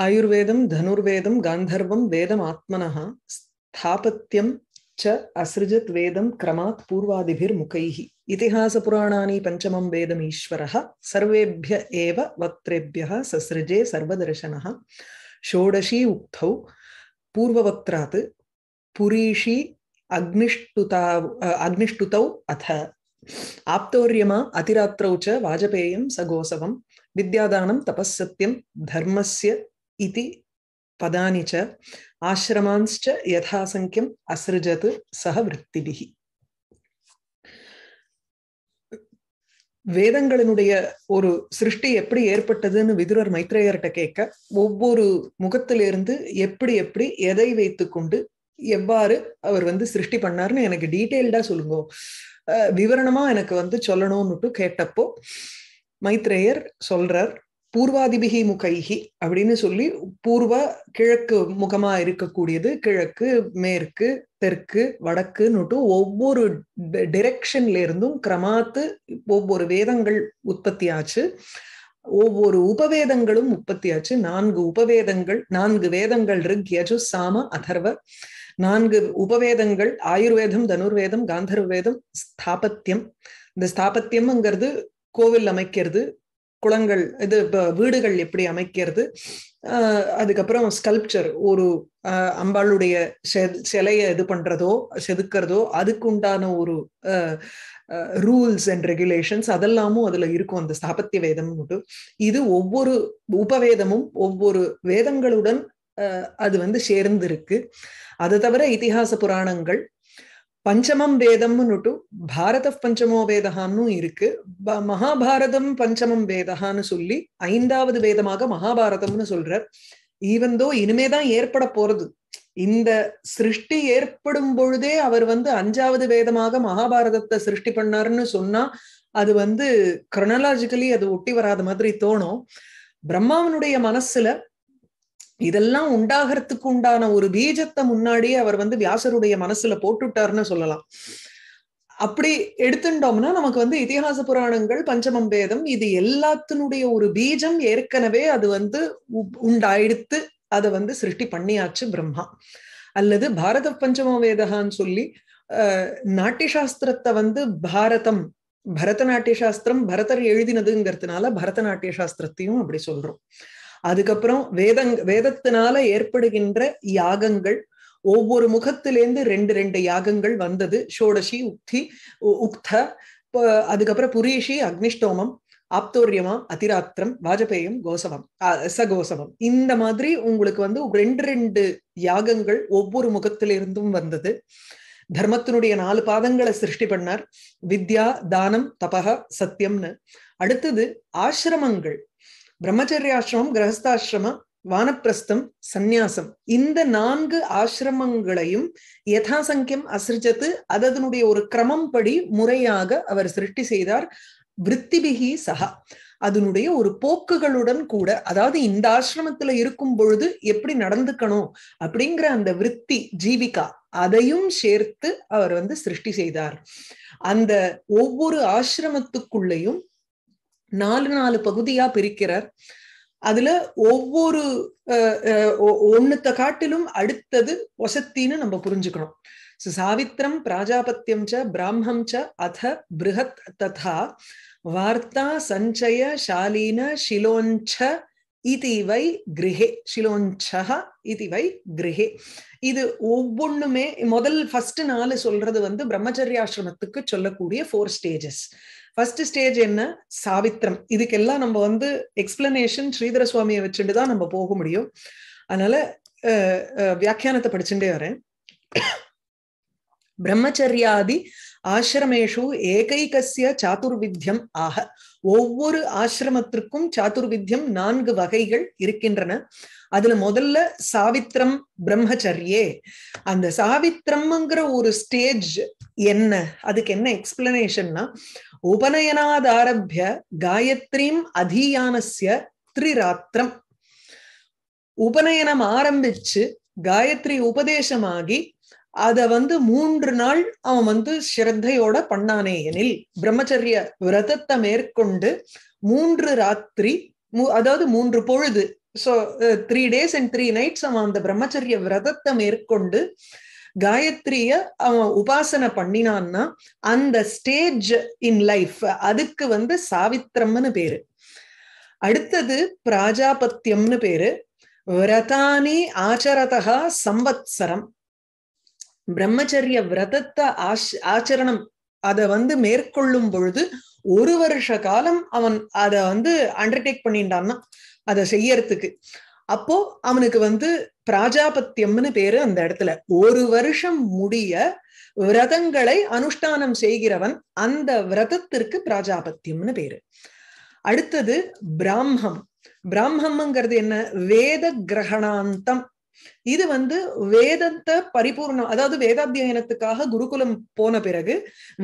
आयुर्वेदं धनुर्वेदं गान्धर्वं वेदमात्मनः स्थापत्यम च असृजत वेदं क्रमात् पूर्वादिभिर्मुखैः इतिहासपुराणानि पञ्चमं वेदमीश्वरः सर्वेभ्य एव वक्त्रेभ्यः ससृजे सर्वदर्शनः षोडशी उक्तौ पूर्ववक्त्रात् पुरीषी अग्निष्टुता अग्निष्टुतौ अथ आप्तौर्यमा अतिरात्रौ च वाजपेयं सगोसवं विद्यादानं तपस्सत्यं धर्मस्य इति पदानि च आश्रमांश्च यथासङ्ख्यम् असृजत् सः वृत्तिभिः வேதங்களினுடைய ஒரு சிருஷ்டி எப்படி ஏற்பட்டதுன்னு விதுரர் மைத்ரேயர்கிட்ட கேட்க ஒவ்வொரு முகத்திலிருந்து எப்படி எப்படி எதை வைத்து கொண்டு எவ்வாறு அவர் வந்து சிருஷ்டி பண்ணாருன்னு எனக்கு டீட்டெயில்டா சொல்லுங்க விவரணமா எனக்கு வந்து சொல்லணும்னுட்டு கேட்டப்போ மைத்ரேயர் சொல்றார் பூர்வாதிபிகி முகைகி அப்படின்னு சொல்லி பூர்வ கிழக்கு முகமா இருக்கக்கூடியது கிழக்கு மேற்கு தெற்கு வடக்குன்னு ஒவ்வொரு டிரெக்ஷன்ல இருந்தும் கிரமாத்து ஒவ்வொரு வேதங்கள் உற்பத்தி ஆச்சு ஒவ்வொரு உபவேதங்களும் உற்பத்தியாச்சு நான்கு உபவேதங்கள் நான்கு வேதங்கள் ரிக் யஜு சாம அதர்வ நான்கு உபவேதங்கள் ஆயுர்வேதம் தனுர்வேதம் காந்தர்வேதம் ஸ்தாபத்தியம் இந்த ஸ்தாபத்தியம்ங்கிறது கோவில் அமைக்கிறது குளங்கள் இது வீடுகள் எப்படி அமைக்கிறது அதுக்கப்புறம் ஸ்கல்ப்சர் ஒரு அம்பாளுடைய சிலையை இது பண்றதோ செதுக்கிறதோ அதுக்கு உண்டான ஒரு ரூல்ஸ் அண்ட் ரெகுலேஷன்ஸ் அதெல்லாமும் அதுல இருக்கும் அந்த ஸ்தாபத்திய வேதம் இது ஒவ்வொரு உபவேதமும் ஒவ்வொரு வேதங்களுடன் அது வந்து சேர்ந்து இருக்கு அது தவிர இத்திஹாச புராணங்கள் பஞ்சமம் வேதம்னுட்டு பாரத பஞ்சமோ வேதகான்னு இருக்கு மகாபாரதம் பஞ்சமம் வேதகான்னு சொல்லி ஐந்தாவது வேதமாக மகாபாரதம்னு சொல்றார் ஈவந்தோ இனிமேதான் ஏற்பட போறது இந்த சிருஷ்டி ஏற்படும் பொழுதே அவர் வந்து அஞ்சாவது வேதமாக மகாபாரதத்தை சிருஷ்டி பண்ணாருன்னு சொன்னா அது வந்து கிரனலாஜிக்கலி அது ஒட்டி வராத மாதிரி தோணும் பிரம்மாவனுடைய மனசுல இதெல்லாம் உண்டாகிறதுக்கு உண்டான ஒரு பீஜத்தை முன்னாடியே அவர் வந்து வியாசருடைய மனசுல போட்டுட்டாருன்னு சொல்லலாம் அப்படி எடுத்துட்டோம்னா நமக்கு வந்து இதிகாச புராணங்கள் பஞ்சமம் வேதம் இது எல்லாத்தினுடைய ஒரு பீஜம் ஏற்கனவே அது வந்து உண்டாயிடுத்து அதை வந்து சிருஷ்டி பண்ணியாச்சு பிரம்மா அல்லது பாரத பஞ்சம வேதகான்னு சொல்லி நாட்டிய சாஸ்திரத்தை வந்து பாரதம் பரதநாட்டிய சாஸ்திரம் பரதர் எழுதினதுங்கிறதுனால பரதநாட்டிய சாஸ்திரத்தையும் அப்படி சொல்றோம் அதுக்கப்புறம் வேதங் வேதத்தினால ஏற்படுகின்ற யாகங்கள் ஒவ்வொரு முகத்திலேருந்து ரெண்டு ரெண்டு யாகங்கள் வந்தது ஷோடஷி உக்தி உக்த அதுக்கப்புறம் புரீஷி அக்னிஷ்டோமம் ஆப்தோரியமா அதிராத்திரம் வாஜபேயம் கோசவம் சகோசவம் இந்த மாதிரி உங்களுக்கு வந்து ரெண்டு ரெண்டு யாகங்கள் ஒவ்வொரு முகத்திலிருந்தும் வந்தது தர்மத்தினுடைய நாலு பாதங்களை சிருஷ்டி பண்ணார் வித்யா தானம் தபக சத்தியம்னு அடுத்தது ஆசிரமங்கள் பிரம்மச்சரியாசிரமம் கிரகஸ்தாசிரமம் வானப்பிரஸ்தம் சந்நியாசம் இந்த நான்கு ஆசிரமங்களையும் யதாசங்கியம் அசிர்ஜத்து அதனுடைய ஒரு கிரமம் படி முறையாக அவர் சிருஷ்டி செய்தார் விற்த்திபிகி சகா அதனுடைய ஒரு போக்குகளுடன் கூட அதாவது இந்த ஆசிரமத்துல இருக்கும் பொழுது எப்படி நடந்துக்கணும் அப்படிங்கிற அந்த விற்பி ஜீவிகா அதையும் சேர்த்து அவர் வந்து சிருஷ்டி செய்தார் அந்த ஒவ்வொரு ஆசிரமத்துக்குள்ளையும் நாலு நாலு பகுதியா பிரிக்கிறார் அதுல ஒவ்வொரு ஒன்னுத்த காட்டிலும் அடுத்தது வசத்தின்னு நம்ம புரிஞ்சுக்கணும் சாவித்திரம் பிராஜாபத்தியம் ச பிராமம் ச அத பிருகத் ததா வார்த்தா சஞ்சய ஷாலீன ஷிலோஞ்ச இதிவை கிரகே ஷிலோஞ்சக இதிவை கிரகே இது ஒவ்வொன்றுமே முதல் ஃபர்ஸ்ட் நாள் சொல்றது வந்து பிரம்மச்சரியாசிரமத்துக்கு சொல்லக்கூடிய ஃபோர் ஸ்டேஜஸ் ஃபர்ஸ்ட் ஸ்டேஜ் என்ன சாவித்திரம் இதுக்கெல்லாம் நம்ம வந்து எக்ஸ்பிளனேஷன் ஸ்ரீதர சுவாமியை வச்சுட்டு தான் நம்ம போக முடியும் அதனால வியாக்கியானத்தை படிச்சுட்டே வரேன் பிரம்மச்சரியாதி ஆசிரமேஷு ஏகைகசிய சாதுர்வித்யம் ஆக ஒவ்வொரு ஆசிரமத்திற்கும் சாதுர்வித்யம் நான்கு வகைகள் இருக்கின்றன அதுல முதல்ல சாவித்திரம் பிரம்மச்சரியே அந்த சாவித்திரம்ங்கிற ஒரு ஸ்டேஜ் என்ன அதுக்கு என்ன எக்ஸ்பிளனேஷன்னா உபநயனாதாரபிய காயத்ரீம் அதியானசிய திரிராத்திரம் உபநயனம் ஆரம்பிச்சு காயத்ரி உபதேசமாகி அத வந்து மூன்று நாள் அவன் வந்து ஸ்ரத்தையோட பண்ணானே எனில் பிரம்மச்சரிய விரதத்தை மேற்கொண்டு மூன்று ராத்திரி அதாவது மூன்று பொழுது so three days and three nights அவன் அந்த பிரம்மச்சரிய விரதத்தை மேற்கொண்டு காயத்ரிய அவன் உபாசனை பண்ணினான்னா அந்த ஸ்டேஜ் இன் லைஃப் அதுக்கு வந்து சாவித்திரம்னு பேரு அடுத்தது பிராஜாபத்தியம்னு பேரு விரதானி ஆச்சரதா சம்பத்சரம் பிரம்மச்சரிய விரதத்தை ஆஷ் ஆச்சரணம் அதை வந்து மேற்கொள்ளும் பொழுது ஒரு வருஷ காலம் அவன் அதை வந்து அண்டர்டேக் பண்ணிட்டான்னா அதை செய்யறதுக்கு அப்போ அவனுக்கு வந்து பிராஜாபத்தியம்னு பேரு அந்த இடத்துல ஒரு வருஷம் முடிய விரதங்களை அனுஷ்டானம் செய்கிறவன் அந்த விரதத்திற்கு பிராஜாபத்தியம்னு பேரு அடுத்தது பிராமம் பிராமம்ங்கிறது என்ன வேத கிரகணாந்தம் இது வந்து வேதத்தை பரிபூர்ணம் அதாவது வேதாத்தியனத்துக்காக குருகுலம் போன பிறகு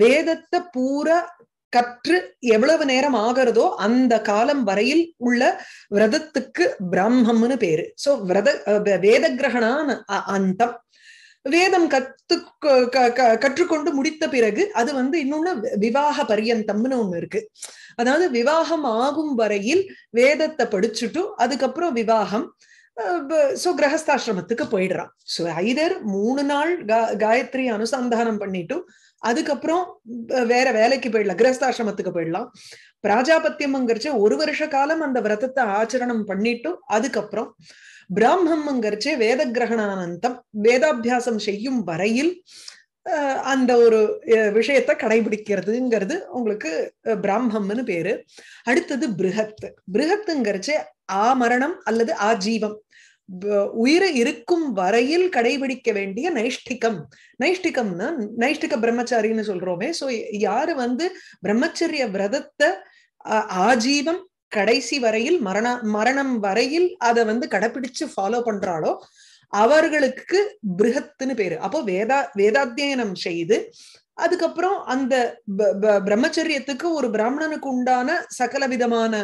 வேதத்தை பூரா கற்று எவ்வளவு நேரம் ஆகிறதோ அந்த காலம் வரையில் உள்ள விரதத்துக்கு பிரம்மம்னு பேரு சோ விரத வேத கிரகணான் அந்தம் வேதம் கத்து கற்றுக்கொண்டு முடித்த பிறகு அது வந்து இன்னொன்னு விவாக பரியந்தம்னு ஒண்ணு இருக்கு அதாவது விவாகம் ஆகும் வரையில் வேதத்தை படிச்சுட்டும் அதுக்கப்புறம் விவாகம் சோ கிரகஸ்தாசிரமத்துக்கு போயிடுறான் சோ ஐதர் மூணு நாள் காயத்ரி அனுசந்தானம் பண்ணிட்டு அதுக்கப்புறம் வேற வேலைக்கு போயிடலாம் கிரகஸ்தாசிரமத்துக்கு போயிடலாம் பிராஜாபத்தியம்ங்கிறச்சு ஒரு வருஷ காலம் அந்த விரதத்தை ஆச்சரணம் பண்ணிட்டு அதுக்கப்புறம் பிராமம்ங்கிறச்சு வேத கிரகணானந்தம் வேதாபியாசம் செய்யும் வரையில் அந்த ஒரு விஷயத்த கடைபிடிக்கிறதுங்கிறது உங்களுக்கு பிராமம்னு பேரு அடுத்தது பிருகத் பிருகத்துங்கிறச்சு ஆமரணம் அல்லது ஆஜீவம் உயிர இருக்கும் வரையில் கடைபிடிக்க வேண்டிய நைஷ்டிகம் நைஷ்டிகம்னா நைஷ்டிக பிரம்மச்சாரின்னு சொல்றோமே சோ யாரு வந்து பிரம்மச்சரிய விரதத்தை ஆஜீவம் கடைசி வரையில் மரண மரணம் வரையில் அதை வந்து கடைபிடிச்சு ஃபாலோ பண்றாளோ அவர்களுக்கு பிருகத்துன்னு பேரு அப்போ வேதா வேதாத்தியனம் செய்து அதுக்கப்புறம் அந்த பிரம்மச்சரியத்துக்கு ஒரு பிராமணனுக்கு உண்டான சகல விதமான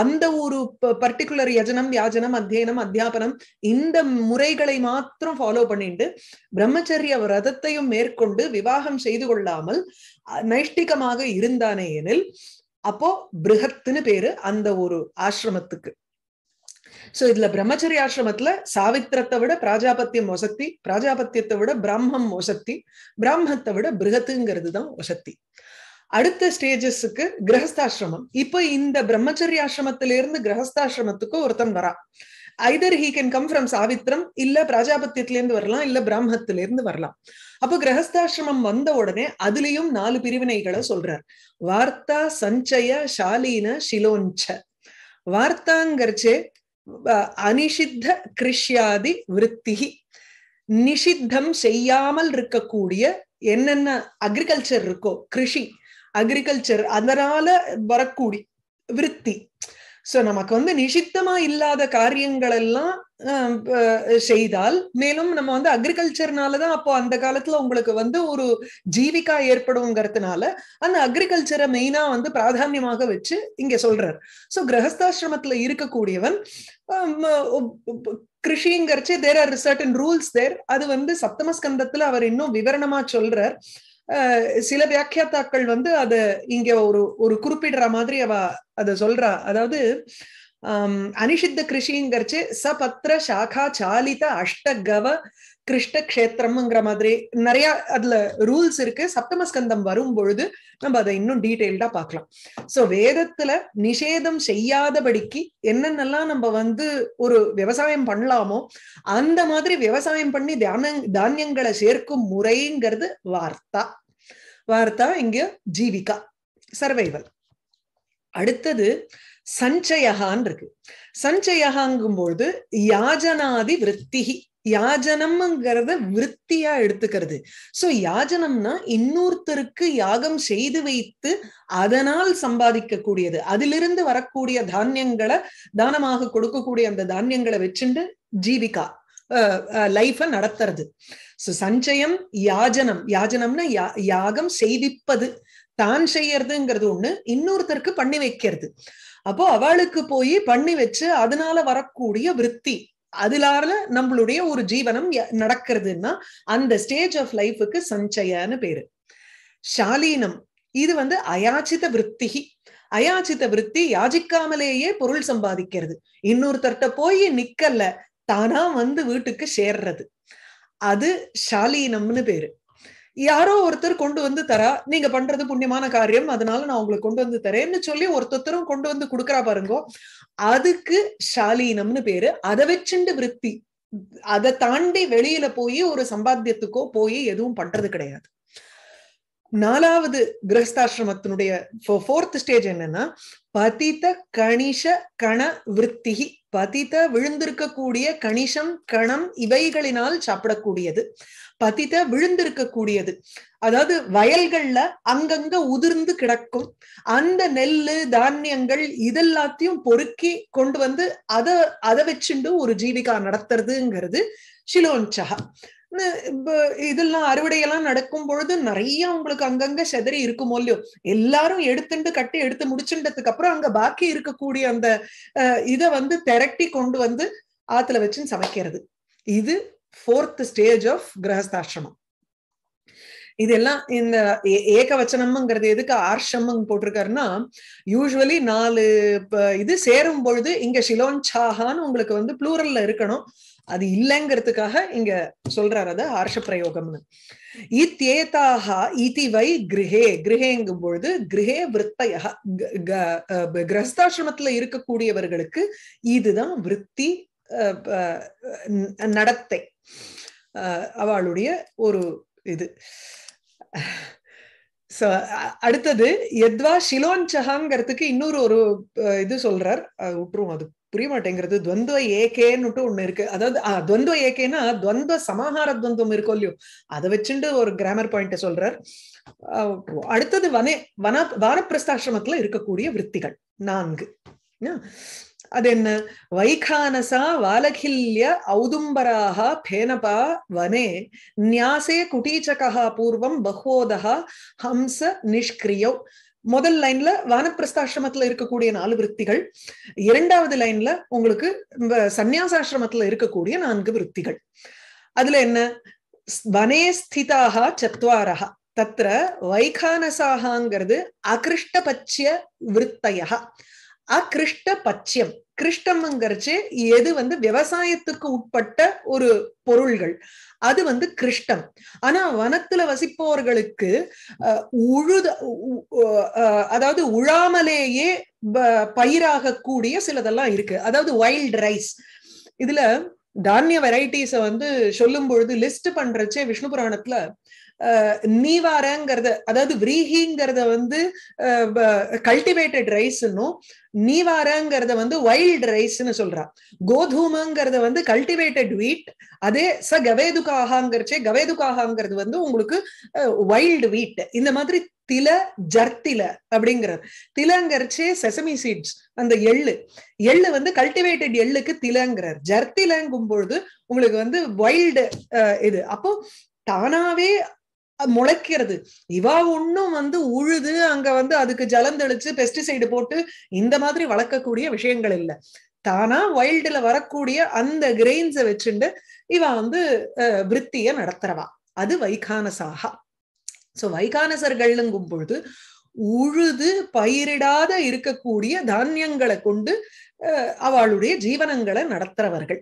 அந்த ஒரு பர்டிகுலர் யஜனம் யாஜனம் அத்தியனம் அத்தியாபனம் இந்த முறைகளை மாத்திரம் ஃபாலோ பண்ணிட்டு பிரம்மச்சரிய விரதத்தையும் மேற்கொண்டு விவாகம் செய்து கொள்ளாமல் நைஷ்டிகமாக இருந்தானே எனில் அப்போ பிருகத்துன்னு பேரு அந்த ஒரு ஆசிரமத்துக்கு சோ இதுல பிரம்மச்சரிய ஆசிரமத்துல சாவித்திரத்தை விட பிராஜாபத்தியம் ஒசக்தி பிராஜாபத்தியத்தை விட பிரம்மம் ஒசக்தி பிரம்மத்தை விட பிருகத்துங்கிறது தான் ஒசக்தி அடுத்த ஸ்டேஜஸுக்கு கிரகஸ்தாசிரமம் இப்ப இந்த பிரம்மச்சரிய இருந்து கிரகஸ்தாசிரமத்துக்கு ஒருத்தன் வரா either he can come from சாவித்ரம் இல்ல இருந்து வரலாம் இல்ல இருந்து வரலாம் அப்போ கிரகஸ்தாசிரமம் வந்த உடனே அதுலயும் நாலு பிரிவினைகளை சொல்றார் வார்த்தா சஞ்சய ஷாலீன ஷிலோஞ்ச வார்த்தாங்கிறச்சே அனிஷித்த கிருஷ்யாதி விற்பி நிஷித்தம் செய்யாமல் இருக்கக்கூடிய என்னென்ன அக்ரிகல்ச்சர் இருக்கோ கிருஷி அக்ரிகல்ச்சர் அதனால வரக்கூடிய விற்பி சோ நமக்கு வந்து நிஷித்தமா இல்லாத காரியங்கள் எல்லாம் செய்தால் மேலும் நம்ம வந்து அக்ரிகல்ச்சர்னாலதான் அப்போ அந்த காலத்துல உங்களுக்கு வந்து ஒரு ஜீவிகா ஏற்படுங்கிறதுனால அந்த அக்ரிகல்ச்சரை மெயினா வந்து பிராதானியமாக வச்சு இங்க சொல்றார் சோ கிரகஸ்தாசிரமத்துல இருக்கக்கூடியவன் கிருஷிங்கிறச்சு there are certain rules there அது வந்து சப்தமஸ்கந்தத்துல அவர் இன்னும் விவரணமா சொல்றார் சில வியாக்கியாத்தாக்கள் வந்து அத இங்க ஒரு ஒரு குறிப்பிடுற மாதிரி அவ அத சொல்றா அதாவது அனிஷித்த கிருஷிங்கிறச்சு சபத்திர சாகா சாலித அஷ்டகவ கிருஷ்ண கஷேத்திரம்ங்கிற மாதிரி நிறைய அதுல ரூல்ஸ் இருக்கு சப்தமஸ்கந்தம் வரும் பொழுது நம்ம அதை இன்னும் டீட்டெயில்டா பார்க்கலாம் சோ வேதத்துல நிஷேதம் செய்யாதபடிக்கு என்னென்னலாம் நம்ம வந்து ஒரு விவசாயம் பண்ணலாமோ அந்த மாதிரி விவசாயம் பண்ணி தியான தானியங்களை சேர்க்கும் முறைங்கிறது வார்த்தா வார்த்தா இங்க ஜீவிகா சர்வைவல் அடுத்தது சஞ்சயகான் இருக்கு சஞ்சயகாங்கும் பொழுது யாஜனாதி விற்த்திகி யாஜனம்ங்கிறத விருத்தியா எடுத்துக்கிறது சோ யாஜனம்னா இன்னொருத்தருக்கு யாகம் செய்து வைத்து அதனால் சம்பாதிக்க கூடியது அதிலிருந்து வரக்கூடிய தானியங்களை தானமாக கொடுக்கக்கூடிய அந்த தானியங்களை வச்சுண்டு ஜீவிகா லைஃப நடத்துறது சோ சஞ்சயம் யாஜனம் யாஜனம்னா யாகம் செய்திப்பது தான் செய்யறதுங்கிறது ஒண்ணு இன்னொருத்தருக்கு பண்ணி வைக்கிறது அப்போ அவளுக்கு போய் பண்ணி வச்சு அதனால வரக்கூடிய விற்பி அதுலால நம்மளுடைய ஒரு ஜீவனம் நடக்கிறதுன்னா அந்த ஸ்டேஜ் ஆஃப் லைஃபுக்கு சஞ்சயன்னு பேரு ஷாலீனம் இது வந்து அயாச்சித விற்த்திகி அயாச்சித விற்பி யாஜிக்காமலேயே பொருள் சம்பாதிக்கிறது இன்னொருத்தர்கிட்ட போய் நிக்கல தானா வந்து வீட்டுக்கு சேர்றது அது ஷாலீனம்னு பேரு யாரோ ஒருத்தர் கொண்டு வந்து தரா நீங்க பண்றது புண்ணியமான காரியம் அதனால நான் உங்களுக்கு கொண்டு வந்து தரேன்னு சொல்லி ஒருத்தரும் கொண்டு வந்து கொடுக்குறா பாருங்க அதுக்கு ஷாலீனம்னு பேரு அதை வச்சுண்டு விற்பி அதை தாண்டி வெளியில போய் ஒரு சம்பாத்தியத்துக்கோ போய் எதுவும் பண்றது கிடையாது நாலாவது கிரகஸ்தாசிரமத்தினுடைய ஃபோர்த் ஸ்டேஜ் என்னன்னா பதித்த கணிஷ கண விற்த்திகி பதித்த விழுந்திருக்கக்கூடிய கணிஷம் கணம் இவைகளினால் சாப்பிடக்கூடியது பதித விழுந்திருக்க கூடியது அதாவது வயல்கள்ல அங்கங்க உதிர்ந்து கிடக்கும் அந்த நெல்லு தானியங்கள் இதெல்லாத்தையும் பொறுக்கி கொண்டு வந்து அத அதை வச்சுண்டு ஒரு ஜீவிகா நடத்துறதுங்கிறது சிலோன்சகா இதெல்லாம் அறுவடையெல்லாம் நடக்கும் பொழுது நிறைய உங்களுக்கு அங்கங்க செதறி இருக்குமோ இல்லையோ எல்லாரும் எடுத்துட்டு கட்டி எடுத்து முடிச்சுட்டதுக்கு அப்புறம் அங்க பாக்கி இருக்கக்கூடிய அந்த இதை வந்து திரட்டி கொண்டு வந்து ஆத்துல வச்சுன்னு சமைக்கிறது இது ஃபோர்த் ஸ்டேஜ் ஆஃப் கிரகஸ்தாசிரமம் இதெல்லாம் இந்த ஏகவச்சனம்ங்கிறது எதுக்கு ஆர்ஷம் போட்டிருக்காருன்னா யூஸ்வலி நாலு இது சேரும் பொழுது இங்க ஷிலோன் உங்களுக்கு வந்து ப்ளூரல்ல இருக்கணும் அது இல்லைங்கிறதுக்காக இங்க சொல்றாரு அது ஆர்ஷ பிரயோகம்னு இத்தேதாக இதி வை கிரகே கிரகேங்கும் பொழுது கிரகே விற்பய கிரஸ்தாசிரமத்துல இருக்கக்கூடியவர்களுக்கு இதுதான் விற்பி நடத்தை அவளுடைய ஒரு இது ஸோ அடுத்தது எத்வா ஷிலோன் இன்னொரு ஒரு இது சொல்றார் விட்டுருவோம் அது புரிய மாட்டேங்கிறது துவந்துவ ஏகேன்னுட்டு ஒண்ணு இருக்கு அதாவது துவந்துவ ஏகேன்னா துவந்த சமாஹார துவந்தம் இருக்கும் இல்லையோ அதை வச்சுட்டு ஒரு கிராமர் பாயிண்ட் சொல்றார் அடுத்தது வனே வன வானப்பிரஸ்தாசிரமத்துல இருக்கக்கூடிய விற்த்திகள் நான்கு அது என்ன வைகானசா வாலகில்ய ஔதும்பராக பேனபா வனே நியாசே குட்டீச்சகா பூர்வம் பகோதா ஹம்ச நிஷ்கிரியோ முதல் லைன்ல வானப்பிரஸ்தாசிரமத்துல இருக்கக்கூடிய நாலு விற்த்திகள் இரண்டாவது லைன்ல உங்களுக்கு சந்நியாசாசிரமத்துல இருக்கக்கூடிய நான்கு விற்த்திகள் அதுல என்ன வனே ஸ்திதாக சத்வாரா தத்திர வைகானசாகங்கிறது அகிருஷ்டபட்சிய விற்த்தையா அகிருஷ்ட பச்சியம் கிருஷ்டம்ங்கிறச்சு எது வந்து விவசாயத்துக்கு உட்பட்ட ஒரு பொருள்கள் அது வந்து கிருஷ்டம் ஆனா வனத்துல வசிப்பவர்களுக்கு உழுத அதாவது உழாமலேயே பயிராக கூடிய சிலதெல்லாம் இருக்கு அதாவது வைல்ட் ரைஸ் இதுல தானிய வெரைட்டிஸ வந்து சொல்லும் பொழுது லிஸ்ட் பண்றச்சே விஷ்ணு புராணத்துல நீவாரங்கிறத அதாவது விரீஹிங்கிறத வந்து கல்டிவேட்டட் ரைஸ்னும் நீவாரங்கிறத வந்து வைல்டு ரைஸ்னு சொல்றா கோதுமங்கிறத வந்து கல்டிவேட்டட் வீட் அதே ச கவேதுகாகாங்கிறச்சே கவேதுகாகாங்கிறது வந்து உங்களுக்கு வைல்டு வீட் இந்த மாதிரி தில ஜர்த்தில அப்படிங்கிறது திலங்கரிச்சே செசமி சீட்ஸ் அந்த எள்ளு எள்ளு வந்து கல்டிவேட்டட் எள்ளுக்கு திலங்கிறார் ஜர்த்திலங்கும் பொழுது உங்களுக்கு வந்து வைல்டு இது அப்போ தானாவே அது முளைக்கிறது இவா ஒன்றும் வந்து உழுது அங்க வந்து அதுக்கு ஜலம் தெளிச்சு பெஸ்டிசைடு போட்டு இந்த மாதிரி வளர்க்கக்கூடிய விஷயங்கள் இல்லை தானா வைல்டுல வரக்கூடிய அந்த கிரெயின்ஸை வச்சுண்டு இவா வந்து விற்த்திய நடத்துறவா அது வைகானசாகா சோ வைகானசர்கள்ங்கும் பொழுது உழுது பயிரிடாத இருக்கக்கூடிய தானியங்களை கொண்டு அவளுடைய ஜீவனங்களை நடத்துறவர்கள்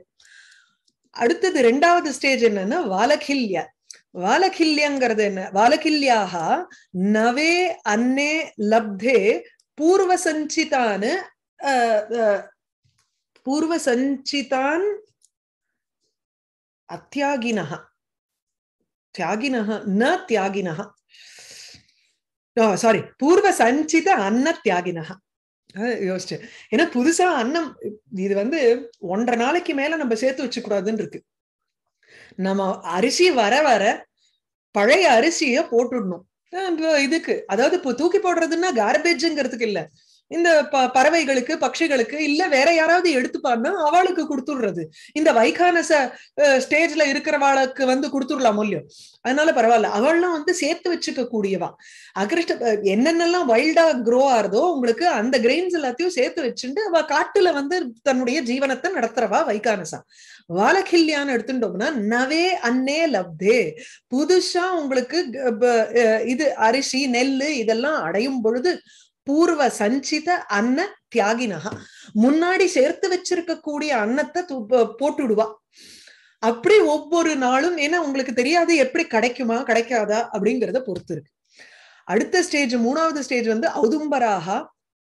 அடுத்தது ரெண்டாவது ஸ்டேஜ் என்னன்னா வாலகில்யா வாலகில்யங்கிறது என்ன வாலகில்யாக நவே அன்னே லப்தே பூர்வ சஞ்சிதான் பூர்வ சஞ்சிதான் அத்தியாகினா தியாகினா ந தியாகினா சாரி பூர்வ சஞ்சித அன்ன தியாகினா யோசிச்சு ஏன்னா புதுசா அன்னம் இது வந்து ஒன்றரை நாளைக்கு மேல நம்ம சேர்த்து வச்சுக்கூடாதுன்னு இருக்கு நம்ம அரிசி வர வர பழைய அரிசிய போட்டுடணும் இதுக்கு அதாவது இப்போ தூக்கி போடுறதுன்னா கார்பேஜுங்கிறதுக்கு இல்ல இந்த ப பறவைகளுக்கு பட்சிகளுக்கு இல்ல வேற யாராவது எடுத்துப்பான்னா அவளுக்கு கொடுத்துடுறது இந்த வைகானச ஸ்டேஜ்ல இருக்கிறவாளுக்கு வந்து கொடுத்துடலாம் மூல்யம் அதனால பரவாயில்ல அவள்லாம் வந்து சேர்த்து வச்சுக்க கூடியவா அகிருஷ்ட என்னென்னலாம் வைல்டா க்ரோ ஆறுதோ உங்களுக்கு அந்த கிரெயின்ஸ் எல்லாத்தையும் சேர்த்து வச்சுட்டு அவ காட்டுல வந்து தன்னுடைய ஜீவனத்தை நடத்துறவா வைகானசா வாலக்கிள்ளியான்னு எடுத்துட்டோம்னா நவே அன்னே லப்தே புதுசா உங்களுக்கு இது அரிசி நெல்லு இதெல்லாம் அடையும் பொழுது பூர்வ சஞ்சித அன்ன தியாகினகா முன்னாடி சேர்த்து வச்சிருக்கக்கூடிய அன்னத்தை போட்டுடுவா அப்படி ஒவ்வொரு நாளும் ஏன்னா உங்களுக்கு தெரியாது எப்படி கிடைக்குமா கிடைக்காதா அப்படிங்கிறத பொறுத்து இருக்கு அடுத்த ஸ்டேஜ் மூணாவது ஸ்டேஜ் வந்து அவதும்பராக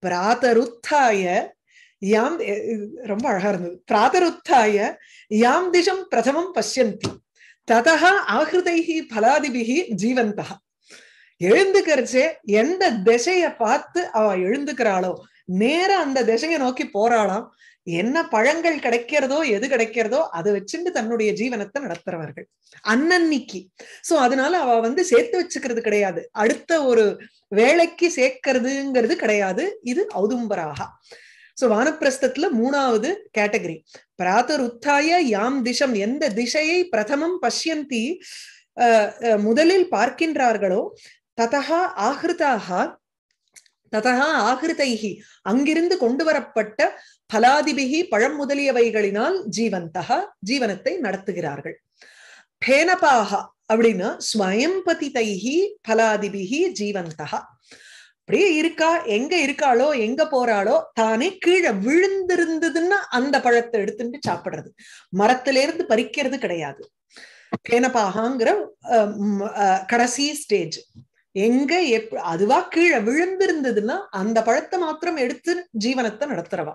பிராதருத்தாய யாம் ரொம்ப அழகா இருந்தது பிராதருத்தாய யாம் திஷம் பிரதமம் பசியந்தி ததா ஆகிருதைஹி பலாதிபிகி ஜீவந்தா எழுந்துக்கிறச்சே எந்த திசைய பார்த்து அவ எழுந்துக்கிறாளோ நேர அந்த திசையை நோக்கி போறாளாம் என்ன பழங்கள் கிடைக்கிறதோ எது கிடைக்கிறதோ அதை வச்சுட்டு தன்னுடைய ஜீவனத்தை நடத்துறவர்கள் அன்னன்னைக்கு சோ அதனால அவ வந்து சேர்த்து வச்சுக்கிறது கிடையாது அடுத்த ஒரு வேலைக்கு சேர்க்கிறதுங்கிறது கிடையாது இது ஔதும்பராகா சோ வானப்பிரஸ்தத்துல மூணாவது கேட்டகரி பிராத்தர் உத்தாய யாம் திசம் எந்த திசையை பிரதமம் பஷ்யந்தி முதலில் பார்க்கின்றார்களோ ததா ஆகிருதாக ததா ஆகிருத்தைகி அங்கிருந்து கொண்டு வரப்பட்ட பலாதிபிகி பழம் முதலியவைகளினால் ஜீவந்தா ஜீவனத்தை நடத்துகிறார்கள் பேனபாக அப்படின்னா ஸ்வயம் பதி பலாதிபிகி ஜீவந்தகா அப்படியே இருக்கா எங்க இருக்காளோ எங்க போறாளோ தானே கீழே விழுந்திருந்ததுன்னா அந்த பழத்தை எடுத்துட்டு சாப்பிடுறது மரத்துல இருந்து பறிக்கிறது கிடையாது கேனப்பாகாங்கிற கடைசி ஸ்டேஜ் எங்க எப் அதுவா கீழே விழுந்திருந்ததுன்னா அந்த பழத்தை மாத்திரம் எடுத்து ஜீவனத்தை நடத்துறவா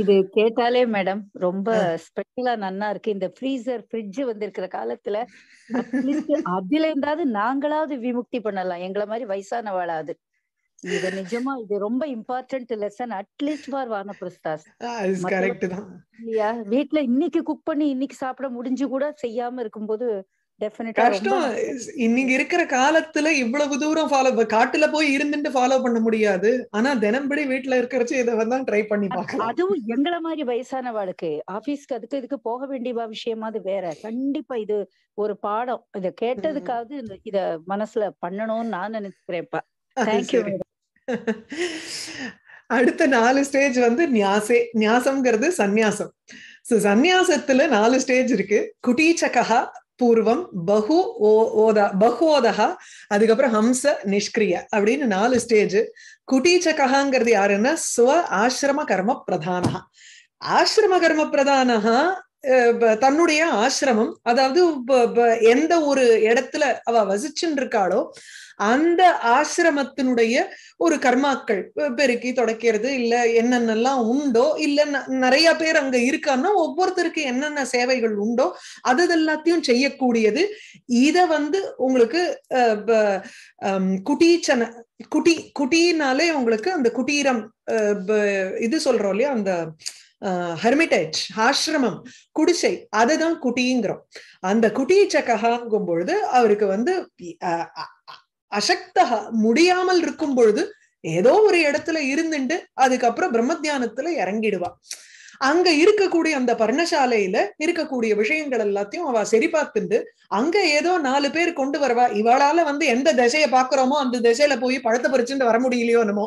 இது கேட்டாலே மேடம் ரொம்ப ஸ்பெஷலா நன்னா இருக்கு இந்த ஃப்ரீசர் ஃப்ரிட்ஜ் வந்திருக்கிற காலத்துல அதுல இருந்தாவது நாங்களாவது விமுக்தி பண்ணலாம் எங்களை மாதிரி வயசானவாளாவது இது நிஜமா இது ரொம்ப இம்பார்ட்டன்ட் லெசன் அட்லீஸ்ட் ஃபார் வானப்பிரஸ்தாஸ் கரெக்ட் தான் இல்லையா வீட்ல இன்னைக்கு குக் பண்ணி இன்னைக்கு சாப்பிட முடிஞ்சு கூட செய்யாம இருக்கும்போது கஷ்டம் இன்னைக்கு இருக்கிற காலத்துல இவ்வளவு தூரம் ஃபாலோ காட்டுல போய் இருந்துட்டு ஃபாலோ பண்ண முடியாது ஆனா தினம்படி வீட்டுல இருக்கிறச்சு இதை வந்து ட்ரை பண்ணி பார்க்கலாம் அதுவும் எங்கள மாதிரி வயசான வாழ்க்கை ஆபீஸ்க்கு அதுக்கு இதுக்கு போக வேண்டிய விஷயமா அது வேற கண்டிப்பா இது ஒரு பாடம் இத கேட்டதுக்காவது இத மனசுல பண்ணணும்னு நான் நினைக்கிறேன்ப்பா தேங்க்யூ அடுத்த நாலு ஸ்டேஜ் வந்து நியாசே நியாசம்ங்கிறது சந்நியாசம் ஸோ சந்நியாசத்துல நாலு ஸ்டேஜ் இருக்கு குட்டீச்சகா பூர்வம் பகு ஓ ஓதா பகுவோதகா அதுக்கப்புறம் ஹம்ச நிஷ்கிரிய அப்படின்னு நாலு ஸ்டேஜ் குட்டீச்சகங்கிறது யாருன்னா சுவ ஆசிரம கர்ம பிரதானா ஆசிரம கர்ம பிரதானகா தன்னுடைய ஆசிரமம் அதாவது எந்த ஒரு இடத்துல அவ வசிச்சுன்னு இருக்காளோ அந்த ஆசிரமத்தினுடைய ஒரு கர்மாக்கள் பெருக்கி தொடக்கிறது இல்ல என்னென்னலாம் உண்டோ இல்ல நிறைய பேர் அங்க இருக்கான்னா ஒவ்வொருத்தருக்கு என்னென்ன சேவைகள் உண்டோ அது எல்லாத்தையும் செய்யக்கூடியது இத வந்து உங்களுக்கு குட்டீச்சன குட்டி குட்டினாலே உங்களுக்கு அந்த குட்டீரம் இது சொல்றோம் இல்லையா அந்த ஹெர்மிட்டேஜ் ஆசிரமம் குடிசை அதுதான் குட்டிங்கிறோம் அந்த குட்டி சக்கஹாங்கும் பொழுது அவருக்கு வந்து அசக்தக முடியாமல் இருக்கும் பொழுது ஏதோ ஒரு இடத்துல இருந்துட்டு அதுக்கப்புறம் பிரம்ம தியானத்துல இறங்கிடுவா அங்க இருக்கக்கூடிய அந்த பர்ணசாலையில இருக்கக்கூடிய விஷயங்கள் எல்லாத்தையும் அவ சரி பார்த்துட்டு அங்க ஏதோ நாலு பேர் கொண்டு வரவா இவளால வந்து எந்த திசையை பாக்குறோமோ அந்த திசையில போய் பழத்தை பறிச்சுட்டு வர முடியலையோ என்னமோ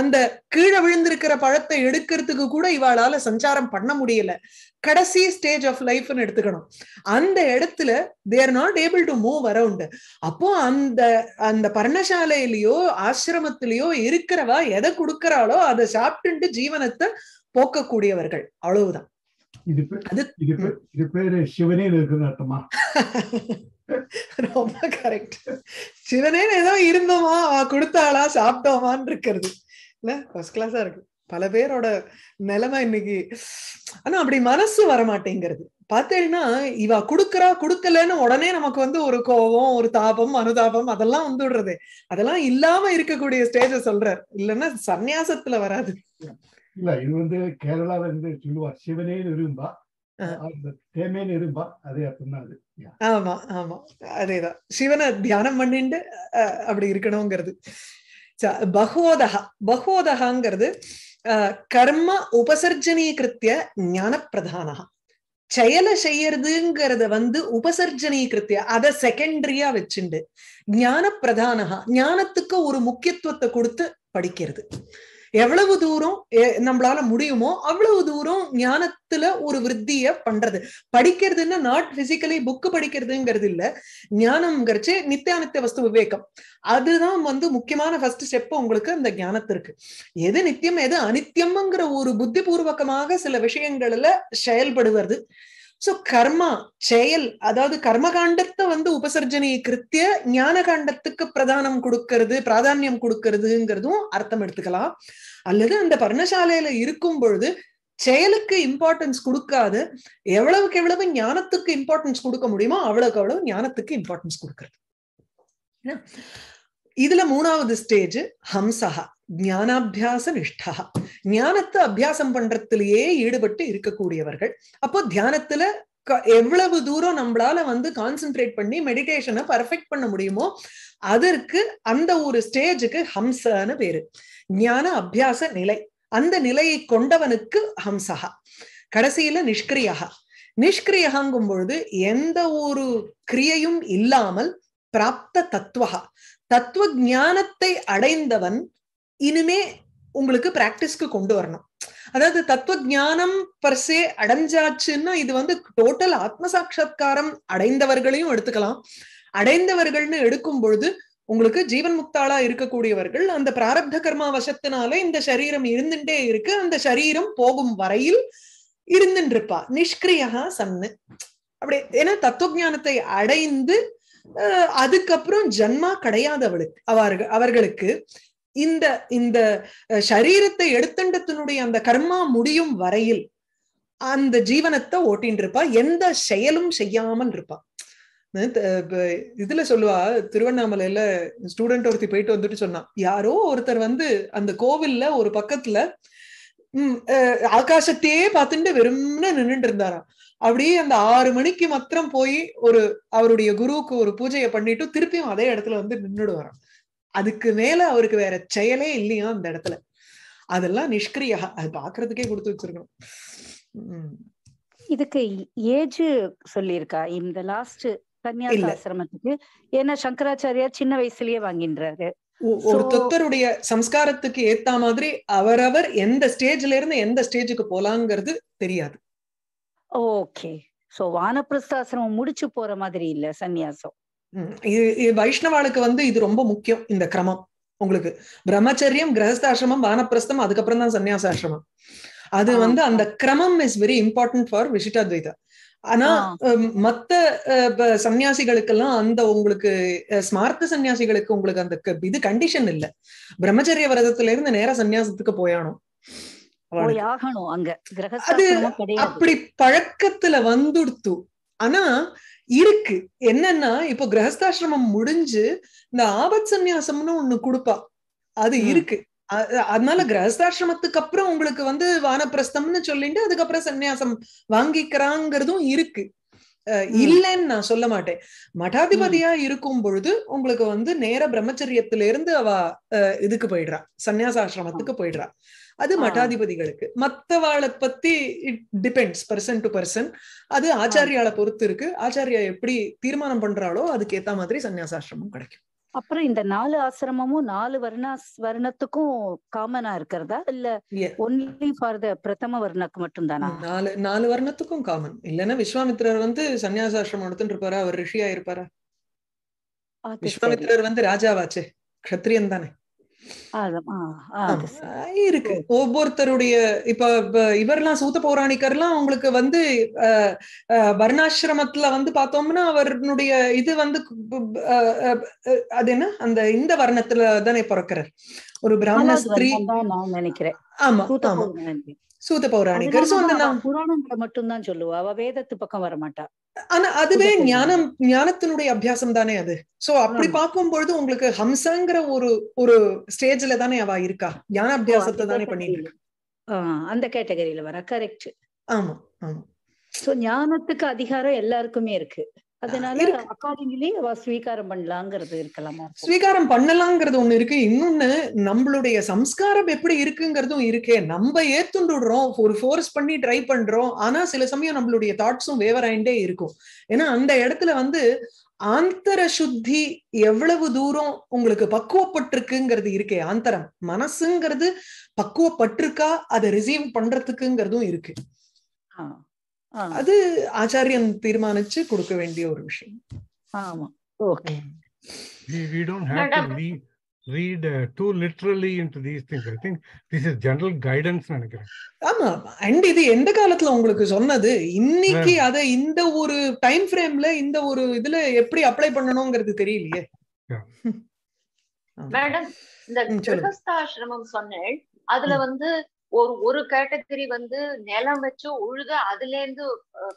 அந்த கீழே விழுந்திருக்கிற பழத்தை எடுக்கிறதுக்கு கூட இவளால சஞ்சாரம் பண்ண முடியல கடைசி ஸ்டேஜ் ஆஃப் லைஃப்னு எடுத்துக்கணும் அந்த இடத்துல they're not able to move around அப்போ அந்த அந்த பர்ணசாலையிலயோ ஆசிரமத்திலயோ இருக்கிறவா எதை கொடுக்கறாளோ அதை சாப்பிட்டு ஜீவனத்தை போக்கக்கூடியவர்கள் அவ்வளவுதான் அர்த்தமா ரொம்ப கரெக்ட் சிவனேன்னு ஏதோ இருந்தோமா கொடுத்தாளா சாப்பிட்டோமான் இருக்கிறது இல்ல ஃபர்ஸ்ட் கிளாஸா இருக்கு பல பேரோட நிலைமை இன்னைக்கு ஆனா அப்படி மனசு வரமாட்டேங்கிறது பார்த்தேன்னா இவ குடுக்கறா குடுக்கலன்னு உடனே நமக்கு வந்து ஒரு கோபம் ஒரு தாபம் அனுதாபம் அதெல்லாம் வந்துடுறது அதெல்லாம் இல்லாம இருக்கக்கூடிய ஸ்டேஜ சொல்ற இல்லைன்னா சன்னியாசத்துல வராது இல்ல இது வந்து கேரளால இருந்து சொல்லுவா சிவனே இரும்பா தேமே இரும்பா அதே அர்த்தம் அது ஆமா ஆமா அதேதான் சிவனை தியானம் பண்ணிட்டு அப்படி இருக்கணுங்கிறது பகோதகா பகோதகாங்கிறது கர்ம உபசர்ஜனீகிருத்திய ஞானப்பிரதானா செயலை செய்யறதுங்கிறத வந்து கிருத்திய அத செகண்டரியா வச்சுண்டு ஞான பிரதானகா ஞானத்துக்கு ஒரு முக்கியத்துவத்தை கொடுத்து படிக்கிறது எவ்வளவு தூரம் நம்மளால முடியுமோ அவ்வளவு தூரம் ஞானத்துல ஒரு விருத்திய பண்றது படிக்கிறதுன்னா நாட் பிசிக்கலி புக் படிக்கிறதுங்கிறது இல்ல ஞானம்ங்கிறச்சு நித்தியானித்திய வஸ்து விவேகம் அதுதான் வந்து முக்கியமான ஃபர்ஸ்ட் ஸ்டெப் உங்களுக்கு அந்த ஞானத்திற்கு எது நித்தியம் எது அனித்தியம்ங்கிற ஒரு புத்தி பூர்வகமாக சில விஷயங்கள்ல செயல்படுவது சோ கர்மா செயல் அதாவது கர்ம காண்டத்தை வந்து உபசர்ஜனையை கிருத்திய ஞான காண்டத்துக்கு பிரதானம் கொடுக்கறது பிராதானியம் கொடுக்கறதுங்கிறதும் அர்த்தம் எடுத்துக்கலாம் அல்லது அந்த பர்ணசாலையில இருக்கும் பொழுது செயலுக்கு இம்பார்ட்டன்ஸ் கொடுக்காது எவ்வளவுக்கு எவ்வளவு ஞானத்துக்கு இம்பார்ட்டன்ஸ் கொடுக்க முடியுமோ அவ்வளவுக்கு அவ்வளவு ஞானத்துக்கு இம்பார்ட்டன்ஸ் கொடுக்கறது இதுல மூணாவது ஸ்டேஜ் ஹம்சஹா ஞானாபியாச நிஷ்டா ஞானத்தை அபியாசம் பண்றதுலயே ஈடுபட்டு இருக்கக்கூடியவர்கள் அப்போ தியானத்துல எவ்வளவு தூரம் நம்மளால வந்து கான்சென்ட்ரேட் பண்ணி மெடிடேஷனை பர்ஃபெக்ட் பண்ண முடியுமோ அதற்கு அந்த ஒரு ஸ்டேஜுக்கு ஹம்சன்னு பேரு ஞான அபியாச நிலை அந்த நிலையை கொண்டவனுக்கு ஹம்சகா கடைசியில நிஷ்கிரியகா நிஷ்கிரியகாங்கும் பொழுது எந்த ஒரு கிரியையும் இல்லாமல் பிராப்த தத்துவகா தத்துவ ஞானத்தை அடைந்தவன் இனிமே உங்களுக்கு பிராக்டிஸ்க்கு கொண்டு வரணும் அதாவது தத்துவ ஜானம் பர்சே அடைஞ்சாச்சுன்னா இது வந்து டோட்டல் ஆத்ம சாட்சா்காரம் அடைந்தவர்களையும் எடுத்துக்கலாம் அடைந்தவர்கள்னு எடுக்கும் பொழுது உங்களுக்கு ஜீவன் முக்தாளா இருக்கக்கூடியவர்கள் அந்த பிராரப்த கர்மா வசத்தினால இந்த சரீரம் இருந்துட்டே இருக்கு அந்த சரீரம் போகும் வரையில் இருந்துருப்பா நிஷ்கிரியா சன்னு அப்படி ஏன்னா தத்துவஜானத்தை அடைந்து அதுக்கப்புறம் ஜன்மா கிடையாது அவளுக்கு அவர்கள் அவர்களுக்கு இந்த இந்த சரீரத்தை எடுத்துண்டத்தினுடைய அந்த கர்மா முடியும் வரையில் அந்த ஜீவனத்தை ஓட்டின்னு இருப்பா எந்த செயலும் செய்யாமல் இருப்பா இதுல சொல்லுவா திருவண்ணாமலையில ஸ்டூடெண்ட் ஒருத்தி போயிட்டு வந்துட்டு சொன்னான் யாரோ ஒருத்தர் வந்து அந்த கோவில்ல ஒரு பக்கத்துல உம் ஆகாசத்தையே பார்த்துட்டு வெறும்னு நின்றுட்டு இருந்தாராம் அப்படியே அந்த ஆறு மணிக்கு மாத்திரம் போய் ஒரு அவருடைய குருவுக்கு ஒரு பூஜையை பண்ணிட்டு திருப்பியும் அதே இடத்துல வந்து நின்றுடுவாராம் அதுக்கு மேல அவருக்கு வேற செயலே இல்லையா அந்த இடத்துல அதெல்லாம் நிஷ்கிரியா அது பாக்குறதுக்கே கொடுத்து வச்சிருக்கணும் உம் இதுக்கு ஏஜ் சொல்லியிருக்கா இந்த லாஸ்ட் கன்னியாசாசிரமத்துக்கு ஏன்னா சங்கராச்சாரியார் சின்ன வயசுலயே வாங்கின்றாரு ஒரு தொத்தருடைய சம்ஸ்காரத்துக்கு ஏத்த மாதிரி அவரவர் எந்த ஸ்டேஜ்ல இருந்து எந்த ஸ்டேஜுக்கு போலாங்கிறது தெரியாது ஓகே சோ வானப்பிரஸ்தாசிரமம் முடிச்சு போற மாதிரி இல்ல சந்நியாசம் வைஷ்ணவாளுக்கு வந்து இது ரொம்ப முக்கியம் இந்த கிரமம் உங்களுக்கு பிரம்மச்சரியம் கிரகஸ்தாசிரமம் வானப்பிரஸ்தம் அதுக்கப்புறம் தான் சன்னியாசாசிரமம் அது வந்து அந்த கிரமம் இஸ் வெரி இம்பார்ட்டன்ட் ஃபார் விசிட்டாத்வைதா ஆனா மத்த சன்னியாசிகளுக்கெல்லாம் அந்த உங்களுக்கு ஸ்மார்த்த சன்னியாசிகளுக்கு உங்களுக்கு அந்த இது கண்டிஷன் இல்ல பிரம்மச்சரிய விரதத்துல இருந்து நேர சன்னியாசத்துக்கு போயானோம் அது அப்படி பழக்கத்துல வந்துடுத்து ஆனா இருக்கு என்னன்னா இப்போ கிரகஸ்தாசிரமம் முடிஞ்சு இந்த ஆபத் சந்நியாசம்னு ஒண்ணு கொடுப்பா அது இருக்கு அதனால கிரகஸ்தாசிரமத்துக்கு அப்புறம் உங்களுக்கு வந்து வானப்பிரஸ்தம்னு சொல்லிட்டு அதுக்கப்புறம் சன்னியாசம் வாங்கிக்கிறாங்கிறதும் இருக்கு இல்லைன்னு நான் சொல்ல மாட்டேன் மடாதிபதியா இருக்கும் பொழுது உங்களுக்கு வந்து நேர பிரம்மச்சரியத்தில இருந்து அவ இதுக்கு போயிடுறா சன்னியாசாசிரமத்துக்கு போயிடுறா அது மடாதிபதிகளுக்கு மத்தவாளை பத்தி it depends person to person அது ஆச்சாரியால பொறுத்து இருக்கு ஆச்சாரியா எப்படி தீர்மானம் பண்றாளோ அதுக்கு ஏத்த மாதிரி சன்னியாசாசிரமம் கிடைக்கும் அப்புறம் இந்த நாலு ஆசிரமமும் நாலு வர்ணா வர்ணத்துக்கும் காமனா இருக்கிறதா இல்ல ஒன்லி ஃபார் த பிரதம வர்ணக்கு மட்டும் தானா நாலு நாலு வர்ணத்துக்கும் காமன் இல்லைன்னா விஸ்வாமித்ரர் வந்து சன்னியாசாசிரமம் நடத்துட்டு இருப்பாரா அவர் ரிஷியா இருப்பாரா விஸ்வாமித்ரர் வந்து ராஜாவாச்சே கத்திரியன் தானே இருக்கு ஒவ்வொருத்தருடைய இப்ப இவரெல்லாம் சூத்த பௌராணிக்கர்லாம் அவங்களுக்கு வந்து வர்ணாசிரமத்துல வந்து பார்த்தோம்னா அவருடைய இது வந்து அது என்ன அந்த இந்த வர்ணத்துல தானே பிறக்கிறார் ஒரு பிராமண ஸ்திரீ நினைக்கிறேன் ஆமா ஆமா சூத பௌராணிகர் சோ அந்த புராணங்களை மட்டும்தான் சொல்லுவா அவ வேதத்து பக்கம் வரமாட்டா ஆனா அதுவே ஞானம் ஞானத்தினுடைய அபியாசம் தானே அது சோ அப்படி பார்க்கும் பொழுது உங்களுக்கு ஹம்சங்கிற ஒரு ஒரு ஸ்டேஜ்ல தானே அவ இருக்கா ஞான அபியாசத்தை தானே பண்ணிட்டு இருக்கா அந்த கேட்டகரியில வர கரெக்ட் ஆமா ஆமா சோ ஞானத்துக்கு அதிகாரம் எல்லாருக்குமே இருக்கு அதனால அக்கார்டிங்லி ஸ்வீகாரம் பண்ணலாங்கிறது இருக்கலாமா ஸ்வீகாரம் பண்ணலாங்கிறது ஒண்ணு இருக்கு இன்னொன்னு நம்மளுடைய சம்ஸ்காரம் எப்படி இருக்குங்கிறதும் இருக்கே நம்ம ஏத்துண்டுடுறோம் ஒரு ஃபோர்ஸ் பண்ணி ட்ரை பண்றோம் ஆனா சில சமயம் நம்மளுடைய தாட்ஸும் வேவராயிண்டே இருக்கும் ஏன்னா அந்த இடத்துல வந்து ஆந்தர சுத்தி எவ்வளவு தூரம் உங்களுக்கு பக்குவப்பட்டிருக்குங்கிறது இருக்கே ஆந்தரம் மனசுங்கிறது பக்குவப்பட்டிருக்கா அதை ரிசீவ் பண்றதுக்குங்கிறதும் இருக்கு ஆஹ் அது ஆச்சாரியன் தீர்மானிச்சு கொடுக்க வேண்டிய ஒரு விஷயம் ஆமா okay we, we don't have to read, read uh, too literally into these things i think this is general guidance நினைக்கிறேன் ஆமா அண்ட் இது எந்த காலத்துல உங்களுக்கு சொன்னது இன்னைக்கு அத இந்த ஒரு டைம் ஃப்ரேம்ல இந்த ஒரு இதுல எப்படி அப்ளை பண்ணனும்ங்கிறது தெரியலையே மேடம் இந்த கிரகஸ்தாசிரமம் சொன்னேன் அதுல வந்து ஒரு ஒரு கேட்டகரி வந்து நிலம் வச்சு உழுது அதுல இருந்து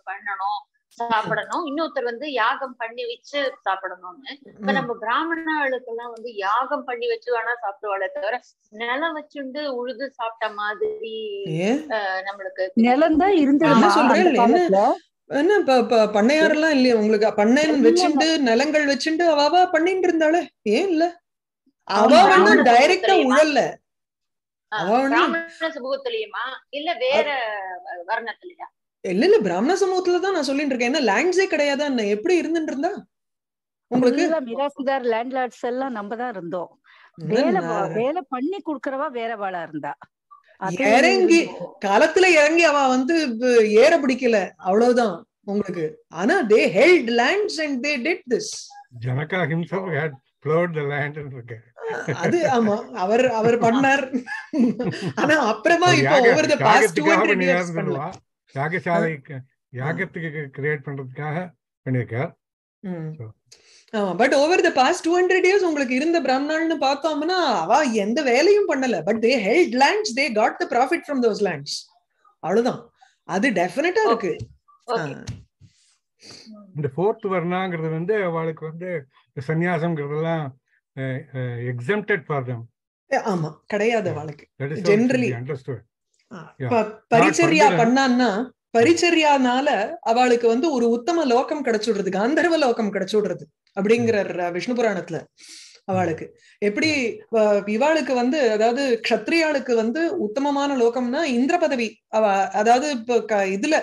பண்ணணும் சாப்பிடணும் இன்னொருத்தர் வந்து யாகம் பண்ணி வச்சு சாப்பிடணும்னு இப்ப நம்ம பிராமணர்களுக்கு எல்லாம் வந்து யாகம் பண்ணி வச்சு வேணா சாப்பிடுவாளே தவிர நிலம் வச்சுண்டு உழுது சாப்பிட்ட மாதிரி நம்மளுக்கு நிலம் தான் இருந்தது என்ன இப்ப எல்லாம் இல்லையா உங்களுக்கு பண்ணையன் வச்சுண்டு நிலங்கள் வச்சுண்டு அவாவா பண்ணிட்டு இருந்தாளே ஏன் இல்ல அவா வந்து டைரக்டா உழல்ல இல்ல வர்ணத்திலயா இல்ல இல்ல பிராமண சமூகத்துலதான் நான் சொல்லிட்டு இருக்கேன் ஏன்னா லேண்ட்ஸே கிடையாது எப்படி இருந்துட்டு இருந்தா உங்களுக்கு மிராசிதார் லேண்ட்லார்ட்ஸ் எல்லாம் நம்ம தான் இருந்தோம் வேலை வேலை பண்ணி குடுக்கறவா வேற வாழா இருந்தா இறங்கி களத்துல இறங்கி அவ வந்து ஏற பிடிக்கல அவ்வளவுதான் உங்களுக்கு ஆனா they held lands and they did this Janaka himself had அது ஆமா அவர் அவர் பண்ணார் ஆனா அப்புறமா இப்போ ஓவர் தி பாஸ்ட் 200 இயர்ஸ் பண்ணலாம் யாகசாலை யாகத்துக்கு கிரியேட் பண்றதுக்காக பண்ணிருக்கார் ஆமா but over the past two hundred years உங்களுக்கு இருந்த பிராமணால்னு பார்த்தோம்னா அவ எந்த வேலையும் பண்ணல but they held lands they got the profit from those lands அவ்வளவுதான் அது டெஃபினட்டா இருக்கு இந்த ஃபோர்த் வர்ணாங்கிறது வந்து அவளுக்கு வந்து சன்னியாசம்ங்கிறதெல்லாம் எக்ஸெம்டட் ஃபார் தம் ஆமா கிடையாது அவளுக்கு ஜெனரலி பரிச்சரியா பண்ணான்னா பரிச்சரியானால அவளுக்கு வந்து ஒரு உத்தம லோகம் கிடைச்சுடுறது கந்தர்வ லோகம் கிடைச்சுடுறது அப்படிங்கிற விஷ்ணு புராணத்துல அவளுக்கு எப்படி இவாளுக்கு வந்து அதாவது க்ஷத்ரியாளுக்கு வந்து உத்தமமான லோகம்னா இந்திர பதவி அவ அதாவது இப்ப இதுல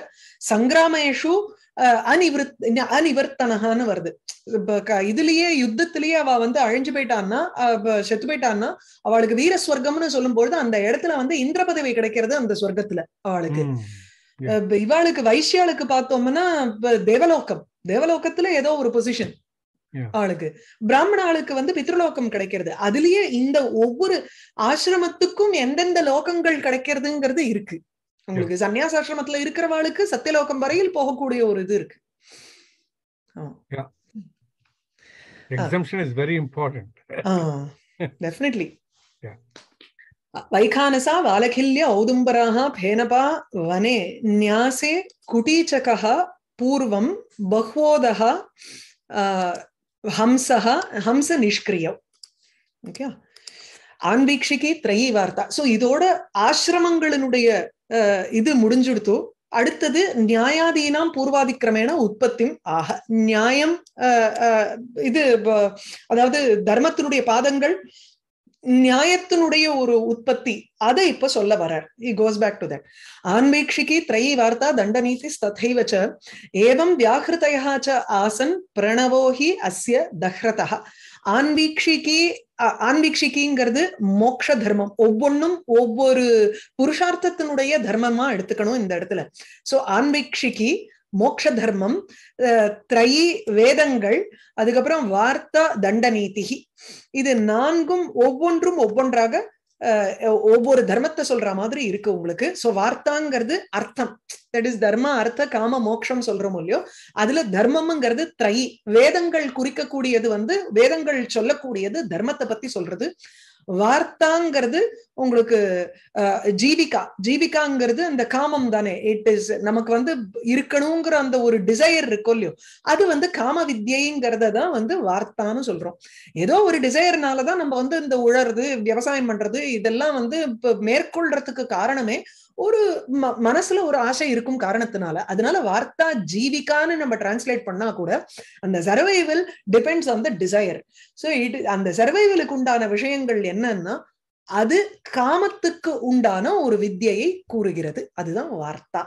சங்கிராமேஷு அனிவிருத் அனிவர்த்தனகான்னு வருது இதுலயே யுத்தத்திலேயே அவ வந்து அழிஞ்சு போயிட்டான்னா செத்து போயிட்டான்னா அவளுக்கு வீர ஸ்வர்க்கம்னு பொழுது அந்த இடத்துல வந்து இந்திர பதவி கிடைக்கிறது அந்த ஸ்வர்க்கத்துல அவளுக்கு இவாளுக்கு வைசியாளுக்கு பார்த்தோம்னா தேவலோகம் தேவலோகத்துல ஏதோ ஒரு பொசிஷன் ஆளுக்கு பிராமண ஆளுக்கு வந்து பித்ருலோகம் கிடைக்கிறது அதுலயே இந்த ஒவ்வொரு ஆசிரமத்துக்கும் எந்தெந்த லோகங்கள் கிடைக்கிறதுங்கிறது இருக்கு உங்களுக்கு சன்னியாசாசிரமத்துல இருக்கிறவாளுக்கு சத்தியலோகம் வரையில் போகக்கூடிய ஒரு இது இருக்கு வைகானசா வாலகில்ய ஔதும்பராக பேனபா வனே நியாசே குடீச்சகः பூர்வம் பஹ்வோதः ஹம்சः ஹம்ச நிஷ்கிரியம் ஓகே ஆன்வீக்ஷிக்கு திரையி வார்த்தா சோ இதோட ஆசிரமங்களினுடைய இது முடிஞ்சுடுத்து அடுத்தது நியாயாதீனாம் பூர்வாதிக்கிரமேண உற்பத்தி ஆக நியாயம் இது அதாவது தர்மத்தினுடைய பாதங்கள் நியாயத்தினுடைய ஒரு உற்பத்தி அதை இப்ப சொல்ல வரார் he goes back to that ஆன்வீக்ஷிக்கு திரையி வார்த்தா தண்டநீதி ததைவச்ச ஏவம் வியாகிருதயா ஆசன் பிரணவோஹி அஸ்ய தஹ்ரதா ஆன்வீக்ஷிக்கு ஆன்வீக்ஷிக்கிங்கிறது மோக்ஷ தர்மம் ஒவ்வொன்றும் ஒவ்வொரு புருஷார்த்தத்தினுடைய தர்மமா எடுத்துக்கணும் இந்த இடத்துல சோ ஆன்வீக்ஷிக்கி மோக்ஷ தர்மம் திரை வேதங்கள் அதுக்கப்புறம் வார்த்தா தண்டநீதி இது நான்கும் ஒவ்வொன்றும் ஒவ்வொன்றாக ஒவ்வொரு தர்மத்தை சொல்ற மாதிரி இருக்கு உங்களுக்கு சோ வார்த்தாங்கிறது அர்த்தம் தட் இஸ் தர்ம அர்த்த காம மோக்ஷம் சொல்றோம் இல்லையோ அதுல தர்மம்ங்கிறது த்ரை வேதங்கள் குறிக்கக்கூடியது வந்து வேதங்கள் சொல்லக்கூடியது தர்மத்தை பத்தி சொல்றது வார்த்தாங்கிறது உங்களுக்கு ஜீவிகா ஜீவிகாங்கிறது அந்த காமம் தானே இட் இஸ் நமக்கு வந்து இருக்கணுங்கிற அந்த ஒரு டிசையர் இருக்கும் இல்லையோ அது வந்து காம வித்யைங்கிறத தான் வந்து வார்த்தான்னு சொல்றோம் ஏதோ ஒரு டிசையர்னாலதான் நம்ம வந்து இந்த உழறது விவசாயம் பண்றது இதெல்லாம் வந்து இப்ப மேற்கொள்றதுக்கு காரணமே ஒரு மனசுல ஒரு ஆசை இருக்கும் காரணத்தினால அதனால வார்த்தா ஜீவிக்கான்னு நம்ம டிரான்ஸ்லேட் பண்ணா கூட அந்த survival depends on the desire so it அந்த சர்வைவலுக்கு உண்டான விஷயங்கள் என்னன்னா அது காமத்துக்கு உண்டான ஒரு வித்தியை கூறுகிறது அதுதான் வார்த்தா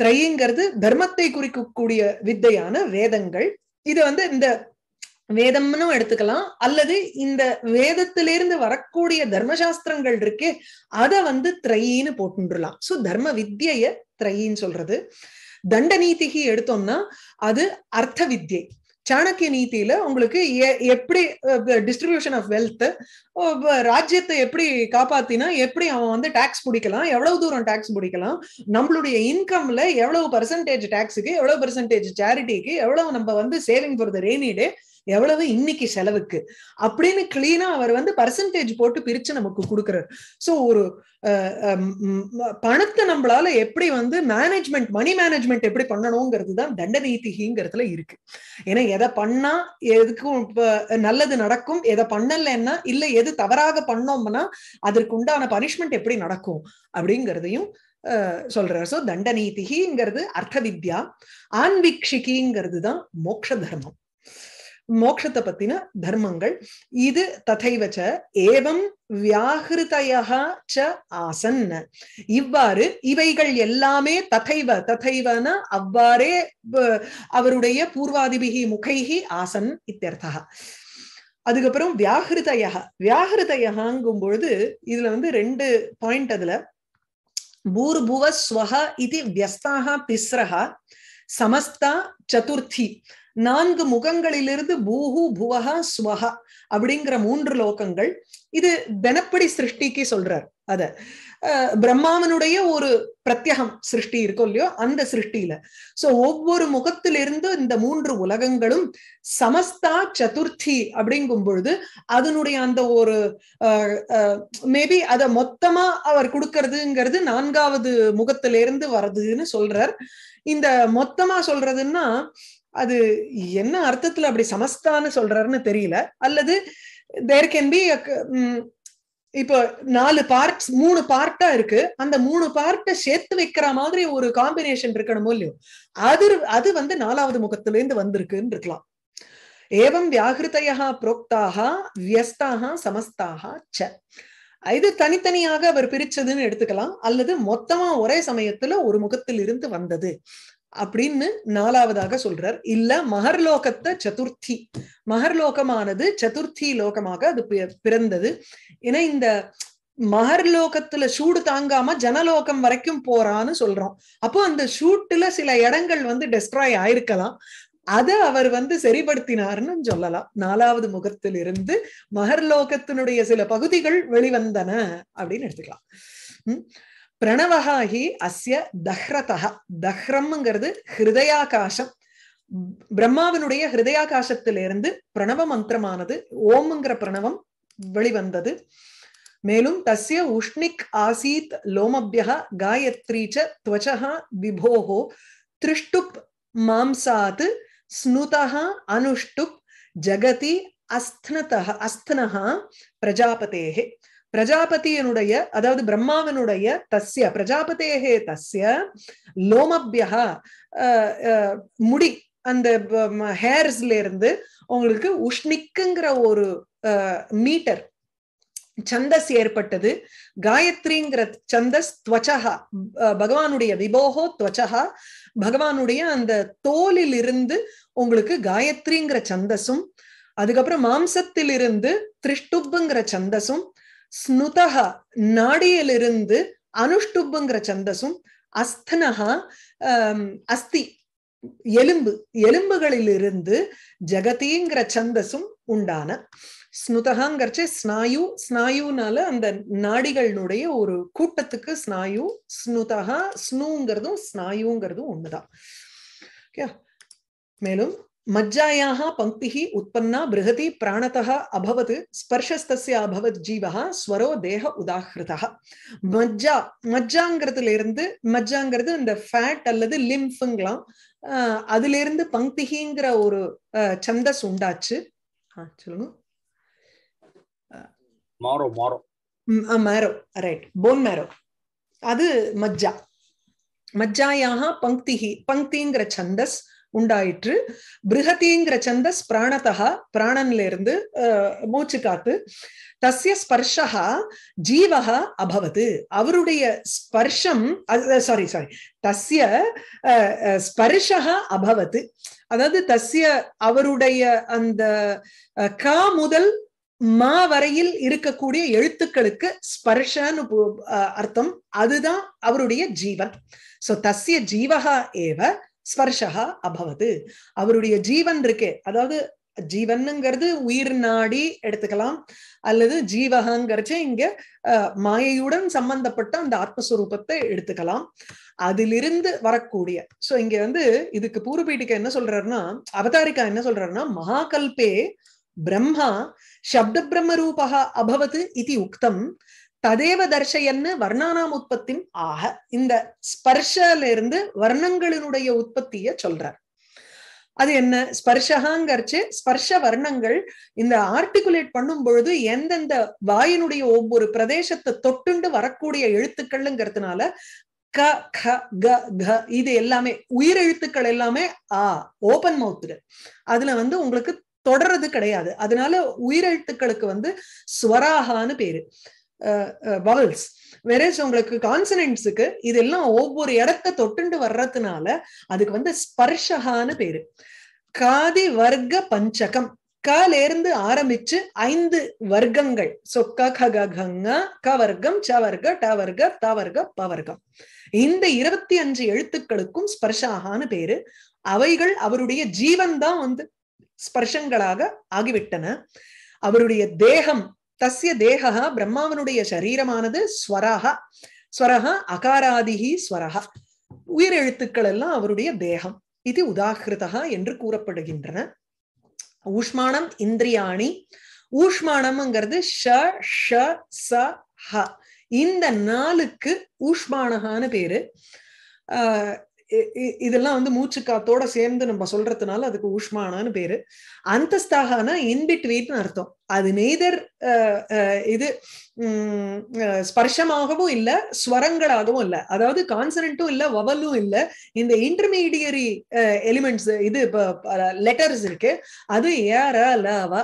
திரையிங்கிறது தர்மத்தை குறிக்கக்கூடிய வித்தையான வேதங்கள் இது வந்து இந்த வேதம்னு எடுத்துக்கலாம் அல்லது இந்த வேதத்திலிருந்து வரக்கூடிய தர்மசாஸ்திரங்கள் இருக்கு அதை வந்து திரையின்னு போட்டுலாம் சோ தர்ம வித்தியைய திரையின்னு சொல்றது தண்ட நீதிக்கு எடுத்தோம்னா அது அர்த்த வித்யை சாணக்கிய நீதியில உங்களுக்கு எப்படி டிஸ்ட்ரிபியூஷன் ஆஃப் வெல்த் ராஜ்யத்தை எப்படி காப்பாத்தினா எப்படி அவன் வந்து டாக்ஸ் பிடிக்கலாம் எவ்வளவு தூரம் டாக்ஸ் பிடிக்கலாம் நம்மளுடைய இன்கம்ல எவ்வளவு பர்சன்டேஜ் டாக்ஸுக்கு எவ்வளவு பர்சன்டேஜ் சேரிட்டிக்கு எவ்வளவு நம்ம வந்து saving for the rainy day எவ்வளவு இன்னைக்கு செலவுக்கு அப்படின்னு கிளீனா அவர் வந்து பர்சன்டேஜ் போட்டு பிரிச்சு நமக்கு கொடுக்குறாரு ஸோ ஒரு பணத்தை நம்மளால எப்படி வந்து மேனேஜ்மெண்ட் மணி மேனேஜ்மெண்ட் எப்படி பண்ணணுங்கிறது தான் தண்டநீதிகிங்கிறதுல இருக்கு ஏன்னா எதை பண்ணா எதுக்கும் நல்லது நடக்கும் எதை பண்ணலைன்னா இல்லை எது தவறாக பண்ணோம்னா அதற்கு உண்டான பனிஷ்மெண்ட் எப்படி நடக்கும் அப்படிங்கிறதையும் சொல்ற சோ தண்டநீதிகிங்கிறது அர்த்த வித்யா ஆன்விக்ஷிகிங்கிறது தான் மோட்ச தர்மம் மோட்சத்தை பத்தின தர்மங்கள் இது ததைவச்ச ஏவம் வியாகிருதயா ச ஆசன் இவ்வாறு இவைகள் எல்லாமே ததைவ ததைவன அவ்வாறே அவருடைய பூர்வாதிபிகி முகைகி ஆசன் இத்தியர்த்தா அதுக்கப்புறம் வியாகிருதயா வியாகிருதயாங்கும் பொழுது இதுல வந்து ரெண்டு பாயிண்ட் அதுல பூர்புவ ஸ்வஹ இது வியஸ்தாக திஸ்ரஹா சமஸ்தா சதுர்த்தி நான்கு முகங்களிலிருந்து பூஹு புவஹா சுவஹா அப்படிங்கிற மூன்று லோகங்கள் இது தினப்படி சிருஷ்டிக்கு சொல்றார் அத பிரம்மாவனுடைய ஒரு பிரத்யகம் சிருஷ்டி இருக்கும் இல்லையோ அந்த சிருஷ்டியில சோ ஒவ்வொரு முகத்திலிருந்து இந்த மூன்று உலகங்களும் சமஸ்தா சதுர்த்தி அப்படிங்கும் பொழுது அதனுடைய அந்த ஒரு மேபி அத மொத்தமா அவர் கொடுக்கறதுங்கிறது நான்காவது முகத்திலிருந்து வர்றதுன்னு சொல்றார் இந்த மொத்தமா சொல்றதுன்னா அது என்ன அர்த்தத்துல அப்படி சமஸ்தான்னு சொல்றாருன்னு தெரியல அல்லது தேர் கேன் பி இப்போ நாலு பார்ட்ஸ் மூணு பார்ட்டா இருக்கு அந்த மூணு பார்ட்டை சேர்த்து வைக்கிற மாதிரி ஒரு காம்பினேஷன் இருக்கணுமோ இல்லையோ அது அது வந்து நாலாவது இருந்து வந்திருக்குன்னு இருக்கலாம் ஏவம் வியாகிருத்தையா புரோக்தாக வியஸ்தாக சமஸ்தாக ச இது தனித்தனியாக அவர் பிரிச்சதுன்னு எடுத்துக்கலாம் அல்லது மொத்தமா ஒரே சமயத்துல ஒரு முகத்தில் இருந்து வந்தது அப்படின்னு நாலாவதாக சொல்றார் இல்ல மகர்லோகத்தை சதுர்த்தி மகர்லோகமானது சதுர்த்தி லோகமாக அது பிறந்தது ஏன்னா இந்த மகர்லோகத்துல சூடு தாங்காம ஜனலோகம் வரைக்கும் போறான்னு சொல்றோம் அப்போ அந்த ஷூட்டுல சில இடங்கள் வந்து டெஸ்ட்ராய் ஆயிருக்கலாம் அதை அவர் வந்து சரிபடுத்தினார்னு சொல்லலாம் நாலாவது முகத்திலிருந்து மகர்லோகத்தினுடைய சில பகுதிகள் வெளிவந்தன அப்படின்னு எடுத்துக்கலாம் உம் பிரணவகாகி அஸ்ய தஹ்ரதா தஹ்ரம்ங்கிறது ஹிருதயாகாசம் பிரம்மாவினுடைய ஹிருதயாகாசத்திலிருந்து பிரணவ மந்திரமானது ஓம்ங்கிற பிரணவம் வெளிவந்தது மேலும் தஸ்ய உஷ்ணிக் ஆசீத் லோமபியா காயத்ரீச்ச துவச்சா விபோகோ திருஷ்டுப் மாம்சாத் ஸ்னுதா அனுஷ்டுப் ஜகதி அஸ்னதா அஸ்தனஹா பிரஜாபதேகே பிரஜாபதியனுடைய அதாவது பிரம்மாவனுடைய தஸ்ய பிரஜாபதேகே தஸ்ய லோமபியா முடி அந்த ஹேர்ஸ்ல இருந்து உங்களுக்கு உஷ்ணிக்குங்கிற ஒரு மீட்டர் சந்தஸ் ஏற்பட்டது காயத்ரிங்கிற சந்தஸ் துவச்சா பகவானுடைய விபோகோ துவச்சகா பகவானுடைய அந்த தோலில் இருந்து உங்களுக்கு காயத்ரிங்கிற சந்தஸும் அதுக்கப்புறம் மாம்சத்திலிருந்து திருஷ்டுப்புங்கிற சந்தஸும் ஸ்னுதா நாடியிலிருந்து அனுஷ்டுப்புங்கிற சந்தசும் அஸ்தனகா அஸ்தி எலும்பு எலும்புகளிலிருந்து ஜெகதிங்கிற சந்தசும் உண்டான ஸ்னுதகாங்கிறச்சே ஸ்நாயு ஸ்நாயுனால அந்த நாடிகளினுடைய ஒரு கூட்டத்துக்கு ஸ்நாயு ஸ்னுதகா ஸ்னூங்கிறதும் ஸ்நாயுங்கிறதும் ஒண்ணுதான் மேலும் मज्जायाः பங்கி உற்பன்னா बृहती प्राणतः அபவத் स्पर्शस्तस्य அபவத் जीवः ஸ்வரோ தேக உதாகிருதா மஜ்ஜா மஜ்ஜாங்கிறதுல இருந்து மஜ்ஜாங்கிறது இந்த ஃபேட் அல்லது லிம்ஃபுங்களாம் அதுல இருந்து ஒரு சந்தஸ் உண்டாச்சு சொல்லுங்க மாரோ மாரோ மேரோ ரைட் போன் மேரோ அது மஜ்ஜா மஜ்ஜாயாக பங்கி பங்கிங்கிற சந்தஸ் உண்டாயிற்று பிருகதிங்கிற சந்தஸ் பிராணத்தகா பிராணன்ல இருந்து மூச்சு காத்து தஸ்ய ஸ்பர்ஷா ஜீவக அபவது அவருடைய ஸ்பர்ஷம் சாரி சாரி தஸ்ய ஸ்பர்ஷக அபவது அதாவது தஸ்ய அவருடைய அந்த கா முதல் மா வரையில் இருக்கக்கூடிய எழுத்துக்களுக்கு ஸ்பர்ஷன்னு அர்த்தம் அதுதான் அவருடைய ஜீவன் சோ தஸ்ய ஜீவகா ஏவ ஸ்பர்ஷா அபவது அவருடைய ஜீவன் இருக்கே அதாவது ஜீவன்ங்கிறது உயிர் நாடி எடுத்துக்கலாம் அல்லது ஜீவகங்கிறச்சு இங்க மாயையுடன் சம்பந்தப்பட்ட அந்த ஆத்மஸ்வரூபத்தை எடுத்துக்கலாம் அதிலிருந்து வரக்கூடிய சோ இங்க வந்து இதுக்கு பூர்வபீட்டிகா என்ன சொல்றாருன்னா அவதாரிகா என்ன சொல்றாருன்னா மகாகல்பே பிரம்மா சப்த பிரம்ம ரூபா அபவத் இது உக்தம் ததேவ தர்ஷயன்னு வர்ணானாம் உற்பத்தி ஆக இந்த ஸ்பர்ஷல இருந்து வர்ணங்களினுடைய உற்பத்திய சொல்றார் அது என்ன ஸ்பர்ஷகாங்கரிச்சு ஸ்பர்ஷ வர்ணங்கள் இந்த ஆர்டிகுலேட் பண்ணும் பொழுது எந்தெந்த வாயினுடைய ஒவ்வொரு பிரதேசத்தை தொட்டுண்டு வரக்கூடிய எழுத்துக்கள்ங்கிறதுனால க க க க இது எல்லாமே உயிர் எழுத்துக்கள் எல்லாமே ஆ ஓபன் மவுத்துடு அதுல வந்து உங்களுக்கு தொடர்றது கிடையாது அதனால உயிரெழுத்துக்களுக்கு வந்து ஸ்வராகான்னு பேரு வவல்ஸ் வெரேஸ் உங்களுக்கு கான்சனன்ட்ஸுக்கு இதெல்லாம் ஒவ்வொரு இடத்த தொட்டுண்டு வர்றதுனால அதுக்கு வந்து ஸ்பர்ஷகான்னு பேரு காதி வர்க்க பஞ்சகம் கால ஆரம்பிச்சு ஐந்து வர்க்கங்கள் சொக்க க வர்க்கம் ச வர்க்க ட வர்க்க த வர்க்க ப வர்க்கம் இந்த இருபத்தி அஞ்சு எழுத்துக்களுக்கும் ஸ்பர்ஷாகான்னு பேரு அவைகள் அவருடைய ஜீவன் தான் வந்து ஸ்பர்ஷங்களாக ஆகிவிட்டன அவருடைய தேகம் தசிய தேகா பிரம்மாவனுடைய சரீரமானது ஸ்வரஹா ஸ்வரஹா அகாராதிகி ஸ்வரக உயிர் எழுத்துக்கள் எல்லாம் அவருடைய தேகம் இது உதாகிருதா என்று கூறப்படுகின்றன ஊஷ்மானம் இந்திரியாணி ஊஷ்மானம்ங்கிறது ஷ ஷ ச ஹ இந்த நாளுக்கு ஊஷ்மானகான்னு பேரு இதெல்லாம் வந்து மூச்சு காத்தோட சேர்ந்து நம்ம சொல்றதுனால அதுக்கு உஷ்மானு பேரு அந்தஸ்தாகனா இன்பிட்வீட்னு அர்த்தம் அது நெய்தர் இது ஸ்பர்ஷமாகவும் இல்ல ஸ்வரங்களாகவும் இல்ல அதாவது கான்சனட்டும் இல்ல வவலும் இல்ல இந்த இன்டர்மீடியரி எலிமெண்ட்ஸ் இது லெட்டர்ஸ் இருக்கு அது ஏற லாவா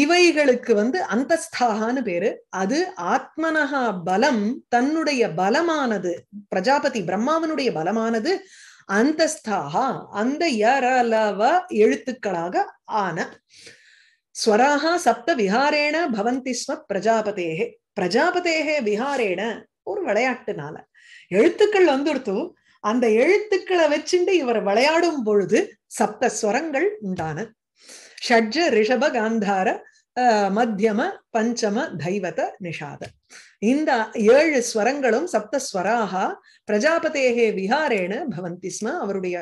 இவைகளுக்கு வந்து அந்தஸ்தாகான்னு பேரு அது ஆத்மனகா பலம் தன்னுடைய பலமானது பிரஜாபதி பிரம்மாவனுடைய பலமானது அந்தஸ்தாகா அந்த யரலவ எழுத்துக்களாக ஆன ஸ்வராக சப்த விஹாரேண பவந்தி ஸ்வ பிரஜாபதேகே பிரஜாபதேகே விஹாரேன ஒரு விளையாட்டுனால எழுத்துக்கள் வந்துடுத்து அந்த எழுத்துக்களை வச்சுட்டு இவர் விளையாடும் பொழுது சப்த ஸ்வரங்கள் உண்டான ஷட்ஜ ரிஷப காந்தார மத்தியம பஞ்சம தைவத நிஷாத இந்த ஏழு ஸ்வரங்களும் சப்தஸ்வராக பிரஜாபதேகே விஹாரேன பவந்தி ஸ்ம அவருடைய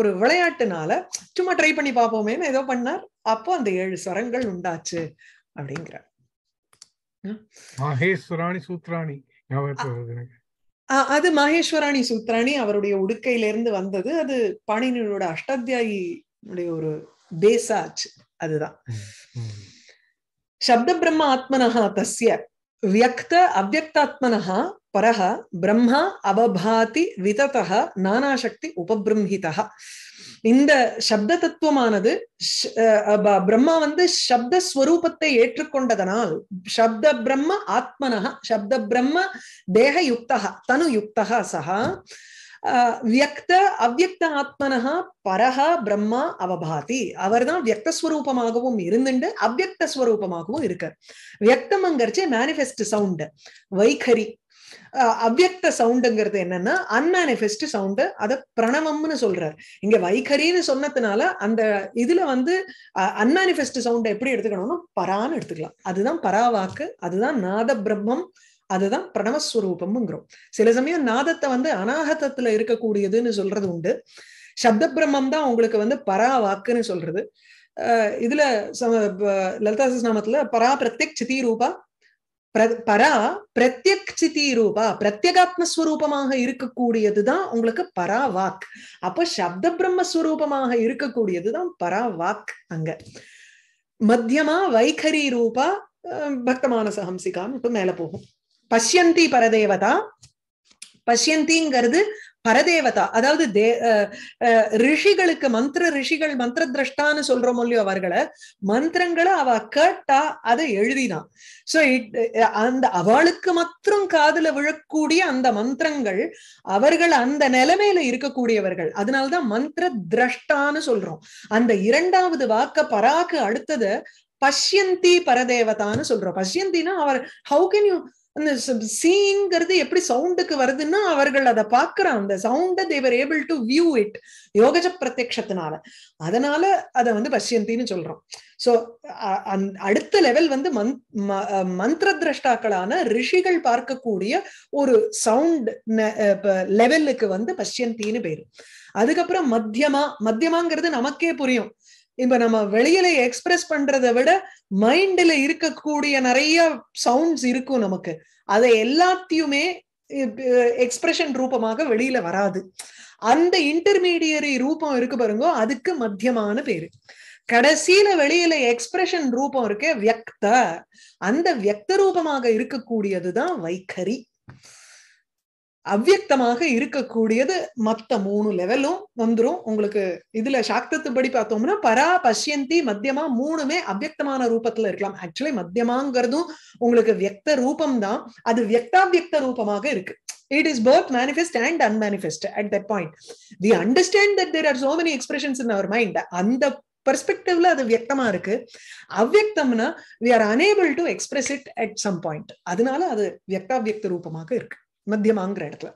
ஒரு விளையாட்டுனால சும்மா ட்ரை பண்ணி பார்ப்போமே ஏதோ பண்ணார் அப்போ அந்த ஏழு ஸ்வரங்கள் உண்டாச்சு அப்படிங்கிறார் மகேஸ்வராணி சூத்ராணி அது மகேஸ்வராணி சூத்ராணி அவருடைய உடுக்கையிலிருந்து வந்தது அது பாணினியோட அஷ்டத்தியாயி ஒரு பேசாச்சு அதுதான் சப்த பிரம்ம ஆத்மனஹா தஸ்ய வியக்த அவ்வக்தாத்மனஹா பரஹ பிரம்மா அபபாதி விததக நானாசக்தி உபபிரம்ஹிதா இந்த சப்த தத்துவமானது பிரம்மா வந்து சப்த ஸ்வரூபத்தை ஏற்றுக்கொண்டதனால் சப்த பிரம்ம ஆத்மனஹ சப்த பிரம்ம தேக யுக்தா தனு யுக்தா சகா வியக்த ஆத்மனஹா பரஹா பிரம்மா அவபாதி அவர் தான் வியக்தஸ்வரூபமாகவும் இருந்துண்டு அவ்வக்த இருக்கார் வியக்தம்ங்கிறச்சு மேனிஃபெஸ்ட் வைகரி அஹ் அவ்வக்த சவுண்டுங்கிறது என்னன்னா அன்மேனிஃபெஸ்ட் சவுண்டு அதை பிரணவம்னு சொல்றார் இங்க வைகரின்னு சொன்னதுனால அந்த இதுல வந்து அன்மேனிஃபெஸ்ட் சவுண்டை எப்படி எடுத்துக்கணும்னா பரான்னு எடுத்துக்கலாம் அதுதான் பராவாக்கு அதுதான் நாத பிரம்மம் அதுதான் பிரணவஸ்வரூபம்ங்கிறோம் சில சமயம் நாதத்தை வந்து அனாகத்தத்துல இருக்கக்கூடியதுன்னு சொல்றது உண்டு சப்த பிரம்மம் தான் உங்களுக்கு வந்து பரா வாக்குன்னு சொல்றது இதுல லலிதா நாமத்துல பரா பிரத்யக் சிதி ரூபா பரா பிரத்யக் சிதி ரூபா பிரத்யகாத்மஸ்வரூபமாக இருக்கக்கூடியதுதான் உங்களுக்கு பரா வாக் அப்ப சப்த பிரம்மஸ்வரூபமாக இருக்கக்கூடியதுதான் பரா வாக் அங்க மத்தியமா வைகரி ரூபா பக்தமான இப்ப மேல போகும் பஷ்யந்தி பரதேவதா பஷ்யந்திங்கிறது பரதேவதா அதாவது தே ரிஷிகளுக்கு மந்திர ரிஷிகள் மந்திர திரஷ்டான்னு சொல்றோம் இல்லையோ அவர்களை மந்திரங்களை அவ கேட்டா அதை எழுதினான் சோ அந்த அவளுக்கு மாத்திரம் காதுல விழக்கூடிய அந்த மந்திரங்கள் அவர்கள் அந்த நிலைமையில இருக்கக்கூடியவர்கள் அதனால்தான் மந்திர திரஷ்டான்னு சொல்றோம் அந்த இரண்டாவது வாக்க பராக்கு அடுத்தது பஷ்யந்தி பரதேவதான்னு சொல்றோம் பசியந்தினா அவர் ஹவு கேன் யூ அந்த சீங்கிறது எப்படி சவுண்டுக்கு வருதுன்னா அவர்கள் அதை பார்க்கிற அந்த சவுண்ட they were able to view it யோகஜ பிரத்யக்ஷத்தினால அதனால அதை வந்து பஷ்யந்தின்னு சொல்றோம் சோ அடுத்த லெவல் வந்து மந் மந்திர திரஷ்டாக்களான ரிஷிகள் பார்க்கக்கூடிய ஒரு சவுண்ட் லெவலுக்கு வந்து பஷ்யந்தின்னு பேரு அதுக்கப்புறம் மத்தியமா மத்தியமாங்கிறது நமக்கே புரியும் இப்ப நம்ம வெளியில எக்ஸ்பிரஸ் பண்றதை விட மைண்ட்ல இருக்கக்கூடிய நிறைய சவுண்ட்ஸ் இருக்கும் நமக்கு அதை எல்லாத்தையுமே எக்ஸ்பிரஷன் ரூபமாக வெளியில வராது அந்த இன்டர்மீடியரி ரூபம் இருக்கு பாருங்க அதுக்கு மத்தியமான பேரு கடைசியில வெளியில எக்ஸ்பிரஷன் ரூபம் இருக்க வியக்த அந்த வியக்த ரூபமாக இருக்கக்கூடியதுதான் வைக்கரி அவ்வக்தமாக இருக்கக்கூடியது மத்த மூணு லெவலும் வந்துடும் உங்களுக்கு இதுல சாக்தத்து படி பார்த்தோம்னா பரா பஷ்யந்தி மத்தியமா மூணுமே அவ்வக்தமான ரூபத்துல இருக்கலாம் ஆக்சுவலி மத்தியமாங்கிறதும் உங்களுக்கு வியக்த ரூபம் தான் அது வியக்தாவியக்த ரூபமாக இருக்கு it is both manifest and unmanifest at that point we understand that there are so many expressions in our mind அந்த பெர்ஸ்பெக்டிவ்ல அது வியக்தமா இருக்கு அவ்வியக்தம்னா we are unable to express it at some point அதனால அது வியக்தாவியக்த ரூபமாக இருக்கு மத்தியமாங்கிற இடத்துல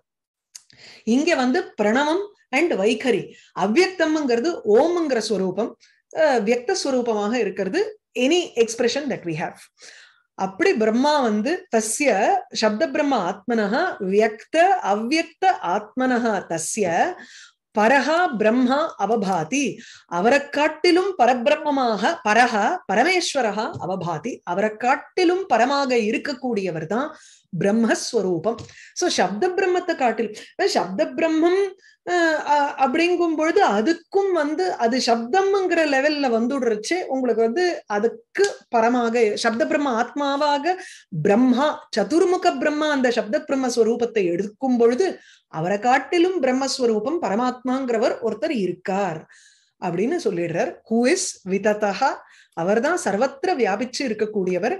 இங்க வந்து பிரணவம் அண்ட் வைகரி அவ்வக்தம்ங்கிறது ஓம்ங்கிற ஸ்வரூபம் வியக்த இருக்கிறது any expression that we have அப்படி பிரம்மா வந்து தஸ்ய சப்த பிரம்ம ஆத்மனா வியக்த அவ்வக்த ஆத்மனஹா தஸ்ய பரஹா பிரம்மா அவபாதி அவரை காட்டிலும் பரபிரம்மமாக பரஹா பரமேஸ்வரஹா அவபாதி அவரை காட்டிலும் பரமாக இருக்கக்கூடியவர் தான் பிரம்மஸ்வரூபம் சோ சப்த பிரம்மத்தை காட்டில் சப்த பிரம்மம் அப்படிங்கும் பொழுது அதுக்கும் வந்து அது சப்தம்ங்கிற லெவல்ல வந்துடுறச்சே உங்களுக்கு வந்து அதுக்கு பரமாக சப்த பிரம்ம ஆத்மாவாக பிரம்மா சதுர்முக பிரம்மா அந்த சப்த பிரம்ம ஸ்வரூபத்தை எடுக்கும் பொழுது அவரை காட்டிலும் பிரம்மஸ்வரூபம் பரமாத்மாங்கிறவர் ஒருத்தர் இருக்கார் அப்படின்னு சொல்லிடுறார் ஹூ இஸ் விததஹா அவர் தான் சர்வத்திர வியாபிச்சு இருக்கக்கூடியவர்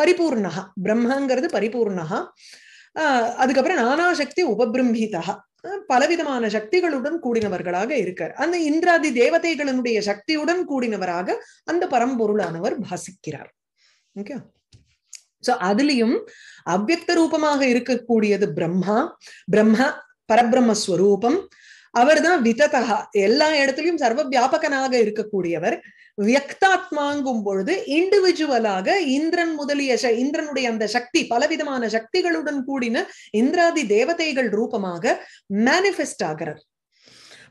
பரிபூர்ணகா பிரம்மங்கிறது பரிபூர்ணகா ஆஹ் அதுக்கப்புறம் நானா சக்தி உபபிரம்மிதா பலவிதமான சக்திகளுடன் கூடினவர்களாக இருக்கார் அந்த இந்திராதி தேவதைகளினுடைய சக்தியுடன் கூடினவராக அந்த பரம்பொருளானவர் பாசிக்கிறார் ஓகே சோ அதுலயும் அவ்வக்த ரூபமாக இருக்கக்கூடியது பிரம்மா பிரம்ம பரபிரம்மஸ்வரூபம் அவர் தான் விததகா எல்லா இடத்துலயும் சர்வ வியாபகனாக இருக்கக்கூடியவர் வியக்தாத்மாங்கும் பொழுது இண்டிவிஜுவலாக இந்திரன் முதலிய இந்திரனுடைய அந்த சக்தி பலவிதமான சக்திகளுடன் கூடின இந்திராதி தேவதைகள் ரூபமாக மேனிஃபெஸ்ட் ஆகிறார்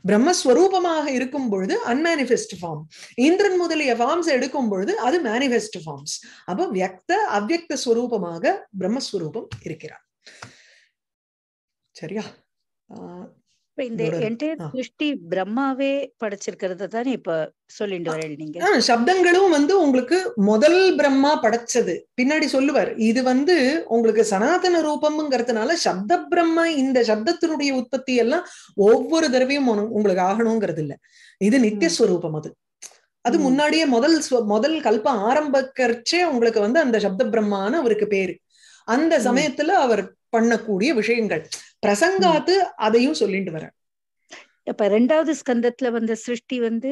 பிரம்மஸ்வரூபமாக இருக்கும் பொழுது அன்மேனிஃபெஸ்ட் ஃபார்ம் இந்திரன் முதலிய ஃபார்ம்ஸ் எடுக்கும் பொழுது அது மேனிஃபெஸ்ட் ஃபார்ம்ஸ் அப்போ வியக்த அவ்வக்த ஸ்வரூபமாக பிரம்மஸ்வரூபம் இருக்கிறார் சரியா இந்த என்டையர் சிருஷ்டி பிரம்மாவே படைச்சிருக்கிறத தானே இப்ப சொல்லிட்டு நீங்க சப்தங்களும் வந்து உங்களுக்கு முதல் பிரம்மா படைச்சது பின்னாடி சொல்லுவார் இது வந்து உங்களுக்கு சனாதன ரூபம்ங்கிறதுனால சப்த பிரம்மா இந்த சப்தத்தினுடைய உற்பத்தி எல்லாம் ஒவ்வொரு தடவையும் உங்களுக்கு ஆகணுங்கிறது இல்ல இது நித்தியஸ்வரூபம் அது அது முன்னாடியே முதல் முதல் கல்ப ஆரம்பிக்கிறச்சே உங்களுக்கு வந்து அந்த சப்த பிரம்மான்னு அவருக்கு பேரு அந்த சமயத்துல அவர் பண்ணக்கூடிய விஷயங்கள் பிரசங்காத்து அதையும் சொல்லிட்டு வரேன் இப்ப ரெண்டாவது ஸ்கந்தத்துல வந்த சிருஷ்டி வந்து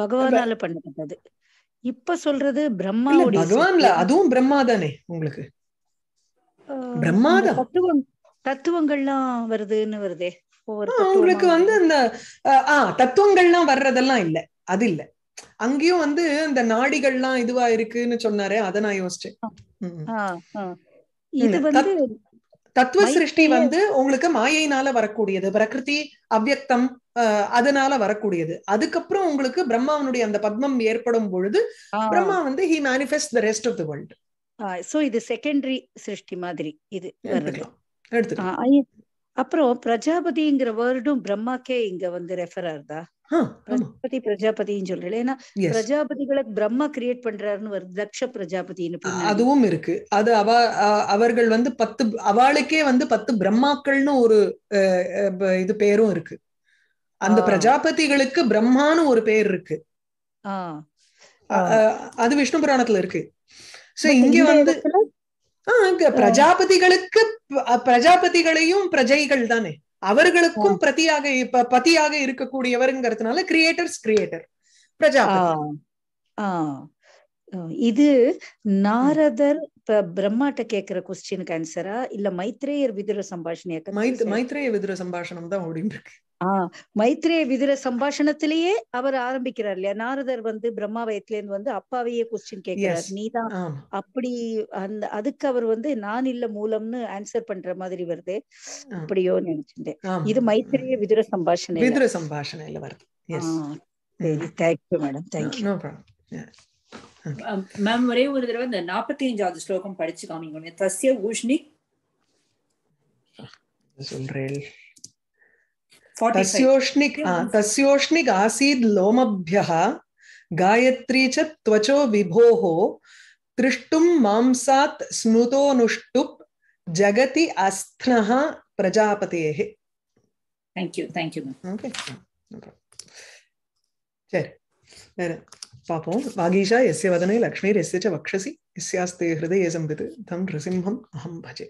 பகவானால பண்ணப்பட்டது இப்ப சொல்றது பிரம்மா பகவான்ல அதுவும் பிரம்மா தானே உங்களுக்கு பிரம்மாதான் தத்துவம் தத்துவங்கள்லாம் வருதுன்னு வருதே உங்களுக்கு வந்து இந்த ஆஹ் தத்துவங்கள்லாம் வர்றதெல்லாம் இல்ல அது இல்ல அங்கேயும் வந்து இந்த நாடிகள்லாம் இதுவா இருக்குன்னு சொன்னாரே அத நான் யோசிச்சேன் இது வந்து தத்துவ சிருஷ்டி வந்து உங்களுக்கு மாயையினால வரக்கூடியது பிரகிருதி அவ்வக்தம் அதனால வரக்கூடியது அதுக்கப்புறம் உங்களுக்கு பிரம்மாவனுடைய அந்த பத்மம் ஏற்படும் பொழுது பிரம்மா வந்து he manifest the rest of the world so இது செகண்டரி சிருஷ்டி மாதிரி இது அப்புறம் பிரஜாபதிங்கிற வேர்டும் பிரம்மாக்கே இங்க வந்து ரெஃபர் ஆகுதா பிரஜாபதி பிரஜாபதின்னு சொல்றேன் ஏன்னா பிரஜாபதிகளை பிரம்மா கிரியேட் பண்றாருன்னு வருது தக்ஷ பிரஜாபதினு அதுவும் இருக்கு அது அவ அவர்கள் வந்து பத்து அவளுக்கே வந்து பத்து பிரம்மாக்கள்னு ஒரு இது பேரும் இருக்கு அந்த பிரஜாபதிகளுக்கு பிரம்மான்னு ஒரு பேர் இருக்கு அது விஷ்ணு புராணத்துல இருக்கு சோ இங்க வந்து பிரஜாபதிகளுக்கு பிரஜாபதிகளையும் பிரஜைகள் தானே அவர்களுக்கும் பிரதியாக இப்ப பதியாக இருக்கக்கூடியவருங்கிறதுனால கிரியேட்டர்ஸ் கிரியேட்டர் பிரஜா இது நாரதர் பிரம்மாட்ட கேக்குற கொஸ்டினுக்கு ஆன்சரா இல்ல மைத்ரேயர் விதிர சம்பாஷணியா மைத்ரேய விதிர சம்பாஷணம் தான் அப்படின்னு இருக்கு ஆஹ் மைத்ரே விதிர சம்பாஷணத்திலேயே அவர் ஆரம்பிக்கிறார் இல்லையா நாரதர் வந்து பிரம்மா வயத்திலேருந்து வந்து அப்பாவையே கொஸ்டின் கேட்கிறார் நீதான் அப்படி அந்த அதுக்கு அவர் வந்து நான் இல்ல மூலம்னு ஆன்சர் பண்ற மாதிரி வருது அப்படியோ நினைச்சிட்டேன் இது மைத்ரேய விதிர சம்பாஷணை சம்பாஷணம் சம்பாஷணையில வருது சரி தேங்க்யூ மேடம் தேங்க்யூ மேம் ஒரே ஒரு தடவை இந்த நாற்பத்தி அஞ்சாவது ஸ்லோகம் படிச்சு காமிங்க தஸ்ய ஊஷ்ணி சொல்றேன் हाँ, तस्योष्णिक आसीद् लोमभ्यः गायत्री च त्वचो विभोः त्रिष्टुं मांसात् स्नुतोऽनुष्टुप् जगति अस्थ्नः प्रजापतेः thank Vagisha thank you okay சரி பாப்போம் வாகீஷா எஸ்ய வதனே லக்ஷ்மீர் எஸ்ய ச